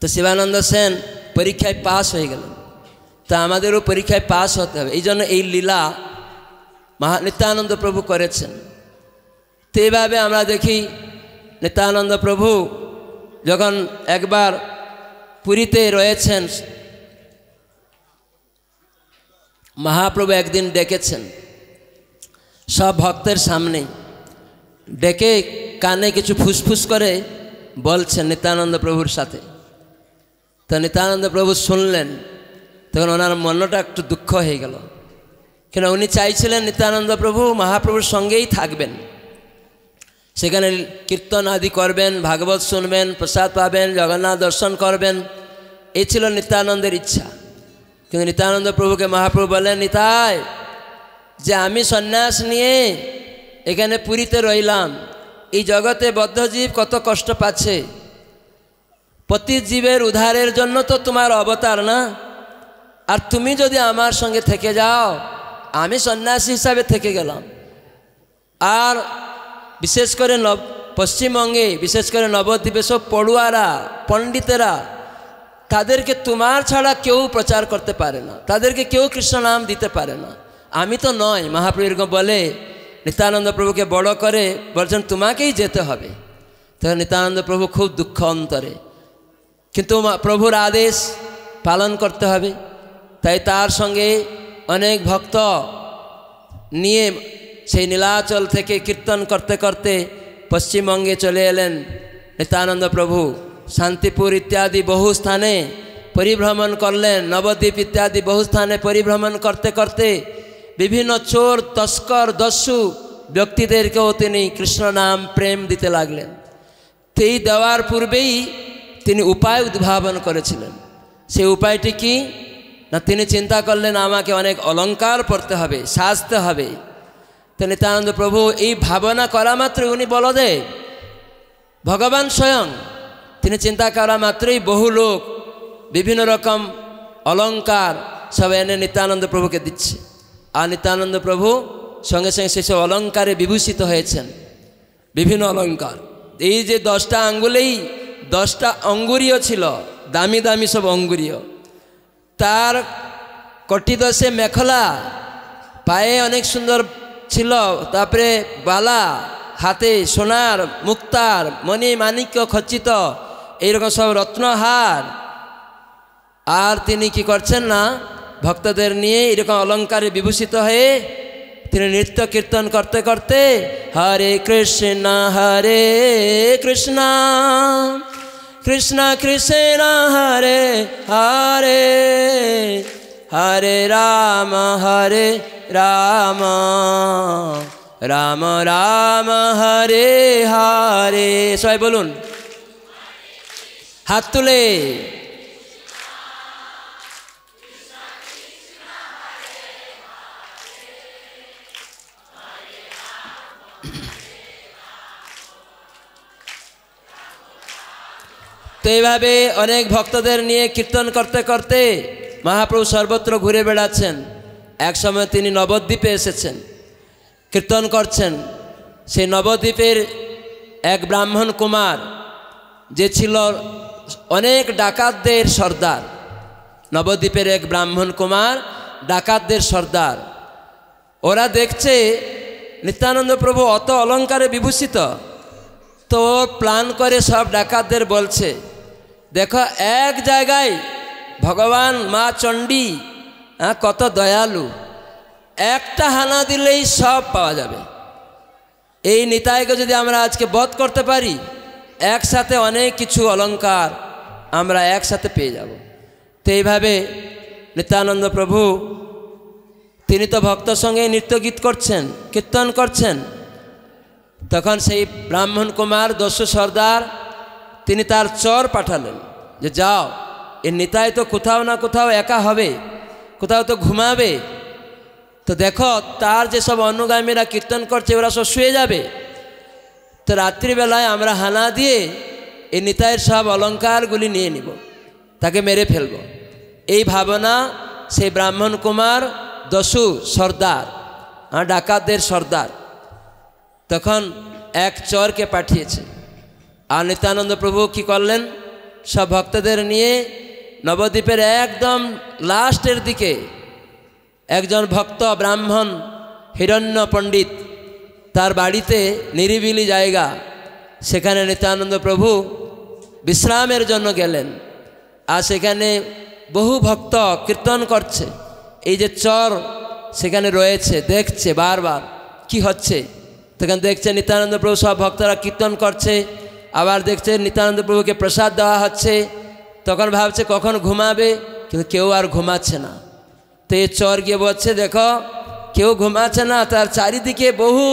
Speaker 1: তো শিবানন্দ সেন পরীক্ষায় পাশ হয়ে গেলেন তা আমাদেরও পরীক্ষায় পাশ হতে হবে এই জন্য এই লীলা মহা নিত্যানন্দ প্রভু করেছেন তো এইভাবে আমরা দেখি নিত্যানন্দ প্রভু যখন একবার পুরীতে রয়েছেন মহাপ্রভু একদিন ডেকেছেন সব ভক্তের সামনে ডেকে কানে কিছু ফুসফুস করে বলছেন নিত্যানন্দ প্রভুর সাথে তো নিত্যানন্দ প্রভু শুনলেন তখন ওনার মনটা একটু দুঃখ হয়ে গেল কেন উনি চাইছিলেন নিত্যানন্দ প্রভু মহাপ্রভুর সঙ্গেই থাকবেন সেখানে কীর্তন আদি করবেন ভাগবত শুনবেন প্রসাদ পাবেন জগন্নাথ দর্শন করবেন এ ছিল নিত্যানন্দের ইচ্ছা কিন্তু নিত্যানন্দ প্রভুকে মহাপ্রভু বলেন নিতাই যে আমি সন্ন্যাস নিয়ে এখানে পুরীতে রইলাম এই জগতে বদ্ধজীব কত কষ্ট পাচ্ছে প্রতি জীবের উদ্ধারের জন্য তো তোমার অবতার না আর তুমি যদি আমার সঙ্গে থেকে যাও আমি সন্ন্যাসী হিসাবে থেকে গেলাম আর বিশেষ করে নব পশ্চিমবঙ্গে বিশেষ করে নবদ্বীপে সব পড়ুয়ারা পণ্ডিতেরা তাদেরকে তোমার ছাড়া কেউ প্রচার করতে পারে না তাদেরকে কেউ কৃষ্ণ নাম দিতে পারে না আমি তো নয় মহাপ্রভুর্গ বলে নিত্যানন্দ প্রভুকে বড় করে বলছেন তোমাকেই যেতে হবে তখন নিত্যানন্দ প্রভু খুব দুঃখ অন্তরে কিন্তু প্রভুর আদেশ পালন করতে হবে তাই তার সঙ্গে অনেক ভক্ত নিয়ে সেই নীলাচল থেকে কীর্তন করতে করতে পশ্চিমবঙ্গে চলে এলেন নিতানন্দ প্রভু শান্তিপুর ইত্যাদি বহু স্থানে পরিভ্রমণ করলেন নবদ্বীপ ইত্যাদি বহু স্থানে পরিভ্রমণ করতে করতে বিভিন্ন চোর তস্কর দস্যু ব্যক্তিদেরকেও তিনি কৃষ্ণ নাম প্রেম দিতে লাগলেন তেই দেওয়ার পূর্বেই তিনি উপায় উদ্ভাবন করেছিলেন সেই উপায়টি কি না তিনি চিন্তা করলেন আমাকে অনেক অলঙ্কার পড়তে হবে সাজতে হবে তো নিত্যানন্দ প্রভু এই ভাবনা করা মাত্র উনি বলদে ভগবান স্বয়ং তিনি চিন্তা করা মাত্রই বহু লোক বিভিন্ন রকম অলঙ্কার সব এনে নিত্যানন্দ প্রভুকে দিচ্ছে আর নিত্যানন্দ প্রভু সঙ্গে সঙ্গে সেসব অলঙ্কারে বিভূষিত হয়েছেন বিভিন্ন অলঙ্কার এই যে দশটা আঙ্গুলেই দশটা অঙ্গুরীয় ছিল দামি দামি সব অঙ্গুরীয় তার কটিত সে মেখলা পায়ে অনেক সুন্দর ছিল তারপরে বালা হাতে সোনার মুক্তার মণি মানিক্য খচিত এইরকম সব রত্নহার আর তিনি কি করছেন না ভক্তদের নিয়ে এরকম অলঙ্কারে বিভূষিত হয়ে তিনি নৃত্য কীর্তন করতে করতে হরে কৃষ্ণ হরে কৃষ্ণ कृष्णा कृष्णा हरे हरे हरे राम हरे राम राम राम हरे हरे সবাই বলুন হাত তুলে তো এইভাবে অনেক ভক্তদের নিয়ে কীর্তন করতে করতে মহাপ্রভু সর্বত্র ঘুরে বেড়াচ্ছেন এক সময় তিনি নবদ্বীপে এসেছেন কীর্তন করছেন সেই নবদ্বীপের এক ব্রাহ্মণ কুমার যে ছিল অনেক ডাকাতদের সর্দার নবদ্বীপের এক ব্রাহ্মণ কুমার ডাকাতদের সর্দার ওরা দেখছে নিত্যানন্দ প্রভু অত অলঙ্কারে বিভূষিত তো প্ল্যান করে সব ডাকাতদের বলছে দেখো এক জায়গায় ভগবান মা চণ্ডী হ্যাঁ কত দয়ালু একটা হানা দিলেই সব পাওয়া যাবে এই নিতাইকে যদি আমরা আজকে বধ করতে পারি একসাথে অনেক কিছু অলঙ্কার আমরা একসাথে পেয়ে যাব তো এইভাবে নিত্যানন্দ প্রভু তিনি তো ভক্ত সঙ্গে নৃত্য গীত করছেন কীর্তন করছেন তখন সেই ব্রাহ্মণ কুমার দস্যু সর্দার তিনি তার চর পাঠালেন যে যাও এ নিতাই তো কোথাও না কোথাও একা হবে কোথাও তো ঘুমাবে তো দেখো তার যেসব অনুগামীরা কীর্তন করছে ওরা সব শুয়ে যাবে তো রাত্রিবেলায় আমরা হানা দিয়ে এই নিতাইয়ের সব অলঙ্কারগুলি নিয়ে নিব তাকে মেরে ফেলব এই ভাবনা সেই ব্রাহ্মণ কুমার দশু সর্দার ডাকাতদের সর্দার তখন এক চরকে পাঠিয়েছে আর নিত্যানন্দ প্রভু কী করলেন সব ভক্তদের নিয়ে নবদ্বীপের একদম লাস্টের দিকে একজন ভক্ত ব্রাহ্মণ হিরণ্য পণ্ডিত তার বাড়িতে নিরিবিলি জায়গা সেখানে নিত্যানন্দ প্রভু বিশ্রামের জন্য গেলেন আর সেখানে বহু ভক্ত কীর্তন করছে এই যে চর সেখানে রয়েছে দেখছে বারবার কি হচ্ছে সেখানে দেখছে নিত্যানন্দ প্রভু সব ভক্তরা কীর্তন করছে আবার দেখছে নিত্যানন্দ প্রভুকে প্রসাদ দেওয়া হচ্ছে তখন ভাবছে কখন ঘুমাবে কিন্তু কেউ আর ঘুমাচ্ছে না তো এই চর গিয়ে বলছে দেখো কেউ ঘুমাচ্ছে না তার চারিদিকে বহু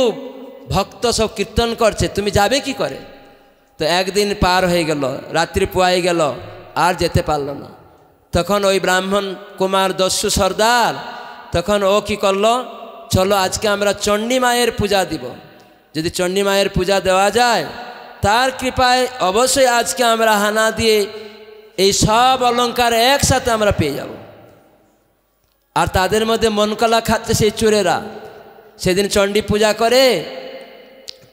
Speaker 1: ভক্ত সব কীর্তন করছে তুমি যাবে কি করে তো একদিন পার হয়ে গেল রাত্রি পোয়াই গেল আর যেতে পারল না তখন ওই ব্রাহ্মণ কুমার দস্যু সর্দার তখন ও কি করলো চলো আজকে আমরা চণ্ডী মায়ের পূজা দিব যদি চণ্ডী মায়ের পূজা দেওয়া যায় তার কৃপায় অবশ্যই আজকে আমরা হানা দিয়ে এই সব অলঙ্কার একসাথে আমরা পেয়ে যাব আর তাদের মধ্যে মনকলা খাচ্ছে সেই চোরেরা সেদিন চণ্ডী পূজা করে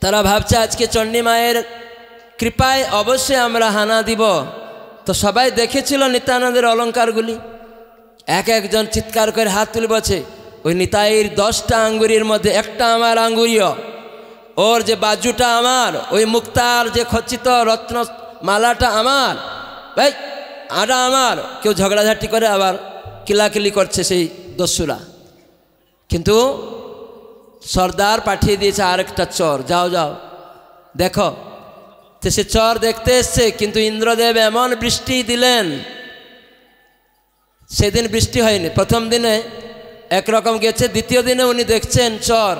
Speaker 1: তারা ভাবছে আজকে চণ্ডী মায়ের কৃপায় অবশ্যই আমরা হানা দিব তো সবাই দেখেছিল নিত্যানন্দের অলঙ্কারগুলি এক একজন চিৎকার করে হাত তুলে বছে ওই নিতাইয়ের দশটা আঙ্গুরির মধ্যে একটা আমার আঙ্গুরীয় ওর যে বাজুটা আমার ওই মুক্তার যে খচিত রত্ন মালাটা আমার ভাই আটা আমার কেউ ঝগড়াঝাটি করে আবার কিলাকিলি করছে সেই দস্যুরা কিন্তু সর্দার পাঠিয়ে দিয়েছে আরেকটা চর যাও যাও দেখো তো সে চর দেখতে এসছে কিন্তু ইন্দ্রদেব এমন বৃষ্টি দিলেন সেদিন বৃষ্টি হয়নি প্রথম দিনে একরকম গেছে দ্বিতীয় দিনে উনি দেখছেন চর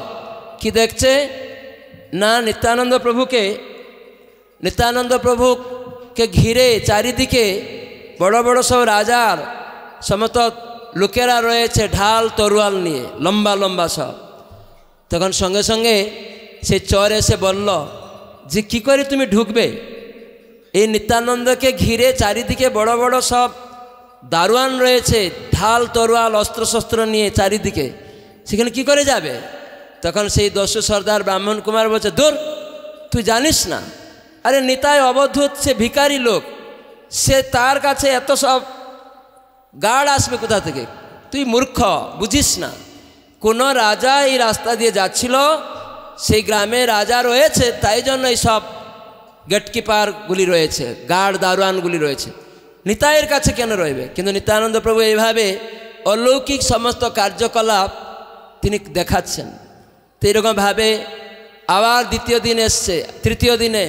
Speaker 1: কি দেখছে না নিত্যানন্দ প্রভুকে নিত্যানন্দ প্রভুকে ঘিরে চারিদিকে বড় বড় সব রাজার সমত লোকেরা রয়েছে ঢাল তরুয়াল নিয়ে লম্বা লম্বা সব তখন সঙ্গে সঙ্গে সে চর এসে বলল যে কি করে তুমি ঢুকবে এই নিত্যানন্দকে ঘিরে চারিদিকে বড় বড় সব দারোয়ান রয়েছে ঢাল তরোয়াল অস্ত্রশস্ত্র নিয়ে চারিদিকে সেখানে কি করে যাবে তখন সেই দস্যু সর্দার ব্রাহ্মণ কুমার বলছে দূর তুই জানিস না আরে নিতায় অবধূত সে ভিকারি লোক সে তার কাছে এত সব গার্ড আসবে কোথা থেকে তুই মূর্খ বুঝিস না কোনো রাজা এই রাস্তা দিয়ে যাচ্ছিল সেই গ্রামে রাজা রয়েছে তাই জন্য এই সব গেটকিপারগুলি রয়েছে গার্ড দারোয়ানগুলি রয়েছে নিতায়ের কাছে কেন রইবে কিন্তু নিত্যানন্দ প্রভু এইভাবে অলৌকিক সমস্ত কার্যকলাপ তিনি দেখাচ্ছেন তো এরকমভাবে আবার দ্বিতীয় দিন এসছে তৃতীয় দিনে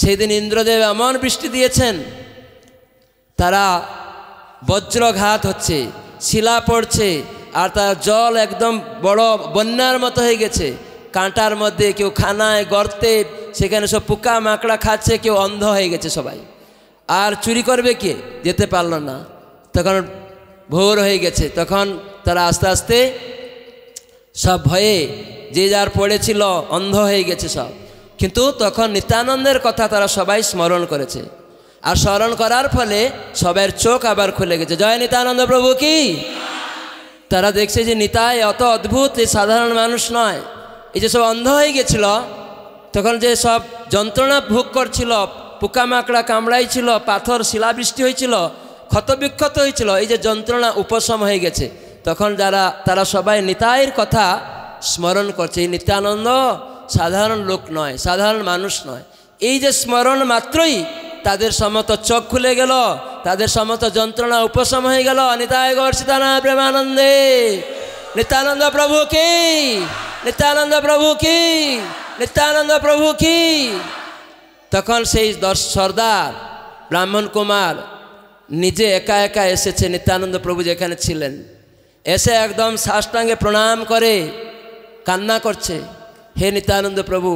Speaker 1: সেই দিন ইন্দ্রদেব এমন বৃষ্টি দিয়েছেন তারা বজ্রঘাত হচ্ছে শিলা পড়ছে আর তার জল একদম বড় বন্যার মতো হয়ে গেছে কাঁটার মধ্যে কেউ খানায় গর্তে সেখানে সব পোকা মাকড়া খাচ্ছে কেউ অন্ধ হয়ে গেছে সবাই আর চুরি করবে কে যেতে পারল না তখন ভোর হয়ে গেছে তখন তারা আস্তে আস্তে সব ভয়ে যে যার পড়েছিল অন্ধ হয়ে গেছে সব কিন্তু তখন নিত্যানন্দের কথা তারা সবাই স্মরণ করেছে আর স্মরণ করার ফলে সবাই চোখ আবার খুলে গেছে জয় নিতানন্দ প্রভু কি তারা দেখছে যে নিতাই অত অদ্ভুত এই সাধারণ মানুষ নয় এই যে সব অন্ধ হয়ে গেছিল তখন যে সব যন্ত্রণা ভোগ করছিল পোকামাকড়া কামড়াইছিল পাথর শিলাবৃষ্টি হয়েছিল ক্ষতবিক্ষত হয়েছিল এই যে যন্ত্রণা উপশম হয়ে গেছে তখন যারা তারা সবাই নিতাইয়ের কথা স্মরণ করছে এই নিত্যানন্দ সাধারণ লোক নয় সাধারণ মানুষ নয় এই যে স্মরণ মাত্রই তাদের সমত চোখ খুলে গেল তাদের সমত যন্ত্রণা উপশম হয়ে গেল নিতায় গর্ষিতানা প্রেমানন্দে নিত্যানন্দ প্রভু কি নিত্যানন্দ প্রভু কি নিত্যানন্দ প্রভু কি তখন সেই দশ সর্দার ব্রাহ্মণ কুমার নিজে একা একা এসেছে নিত্যানন্দ প্রভু যেখানে ছিলেন এসে একদম সাষ্টাঙ্গে প্রণাম করে কান্না করছে হে নিত্যানন্দ প্রভু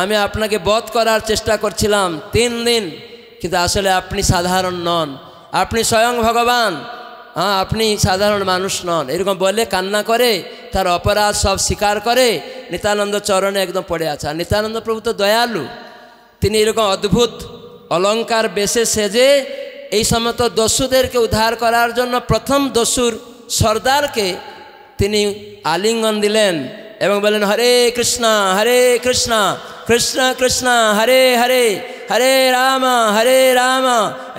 Speaker 1: আমি আপনাকে বধ করার চেষ্টা করছিলাম তিন দিন কিন্তু আসলে আপনি সাধারণ নন আপনি স্বয়ং ভগবান হ্যাঁ আপনি সাধারণ মানুষ নন এরকম বলে কান্না করে তার অপরাধ সব স্বীকার করে নিতানন্দ চরণে একদম পড়ে আছে আর নিতানন্দ প্রভু তো দয়ালু তিনি এরকম অদ্ভুত অলঙ্কার বেশে সেজে এই সমস্ত দস্যুদেরকে উদ্ধার করার জন্য প্রথম দস্যুর সর্দারকে তিনি আলিঙ্গন দিলেন এবং বললেন হরে কৃষ্ণা হরে কৃষ্ণা কৃষ্ণ কৃষ্ণা হরে হরে হরে রাম হরে রাম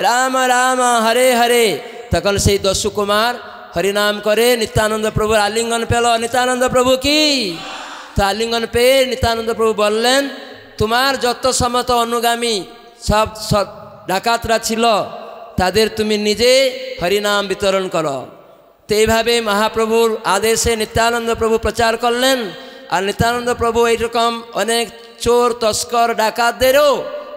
Speaker 1: রাম রাম হরে হরে তখন সেই দশু কুমার হরিনাম করে নিত্যানন্দ প্রভুর আলিঙ্গন পেল নিত্যানন্দ প্রভু কি তা আলিঙ্গন পেয়ে নিত্যানন্দ প্রভু বললেন তোমার যত সমত অনুগামী সব ডাকাতরা ছিল তাদের তুমি নিজে হরিনাম বিতরণ করো তো এইভাবে মহাপ্রভুর আদেশে নিত্যানন্দ প্রভু প্রচার করলেন আর নিত্যানন্দ প্রভু এইরকম অনেক চোর তস্কর ডাকাতদেরও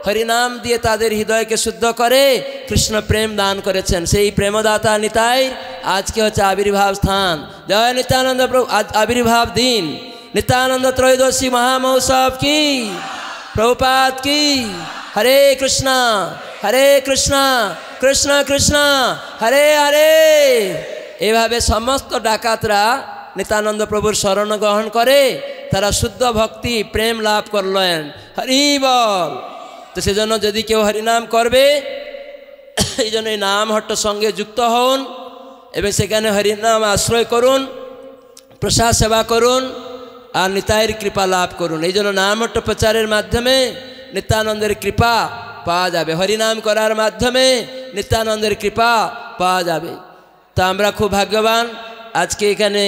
Speaker 1: হরিনাম দিয়ে তাদের হৃদয়কে শুদ্ধ করে কৃষ্ণ প্রেম দান করেছেন সেই প্রেমদাতা নিতাই আজকে হচ্ছে আবির্ভাব স্থান জয় নিত্যানন্দ প্রভু আবির্ভাব দিন নিত্যানন্দ ত্রয়োদশী মহামহোৎসব কি প্রভুপাত কি হরে কৃষ্ণা হরে কৃষ্ণা কৃষ্ণ কৃষ্ণ হরে হরে এভাবে সমস্ত ডাকাতরা নিতানন্দ প্রভুর শরণ গ্রহণ করে তারা শুদ্ধ ভক্তি প্রেম লাভ করলেন হরি বল তো সেজন্য যদি কেউ হরিনাম করবে এই জন্য এই নাম হট্ট সঙ্গে যুক্ত হন এবং সেখানে হরিনাম আশ্রয় করুন প্রসাদ সেবা করুন আর নিতাইয়ের কৃপা লাভ করুন এই জন্য হট্ট প্রচারের মাধ্যমে নিত্যানন্দের কৃপা পাওয়া যাবে হরিনাম করার মাধ্যমে নিত্যানন্দের কৃপা পাওয়া যাবে তা আমরা খুব ভাগ্যবান আজকে এখানে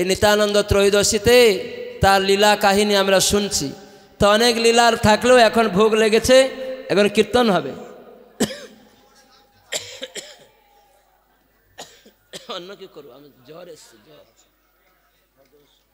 Speaker 1: এই নিতানন্দ ত্রয়োদশীতে তার লীলা কাহিনী আমরা শুনছি তো অনেক লীলার থাকলেও এখন ভোগ লেগেছে এখন কীর্তন হবে অন্য কি করবো আমি জ্বর এসছি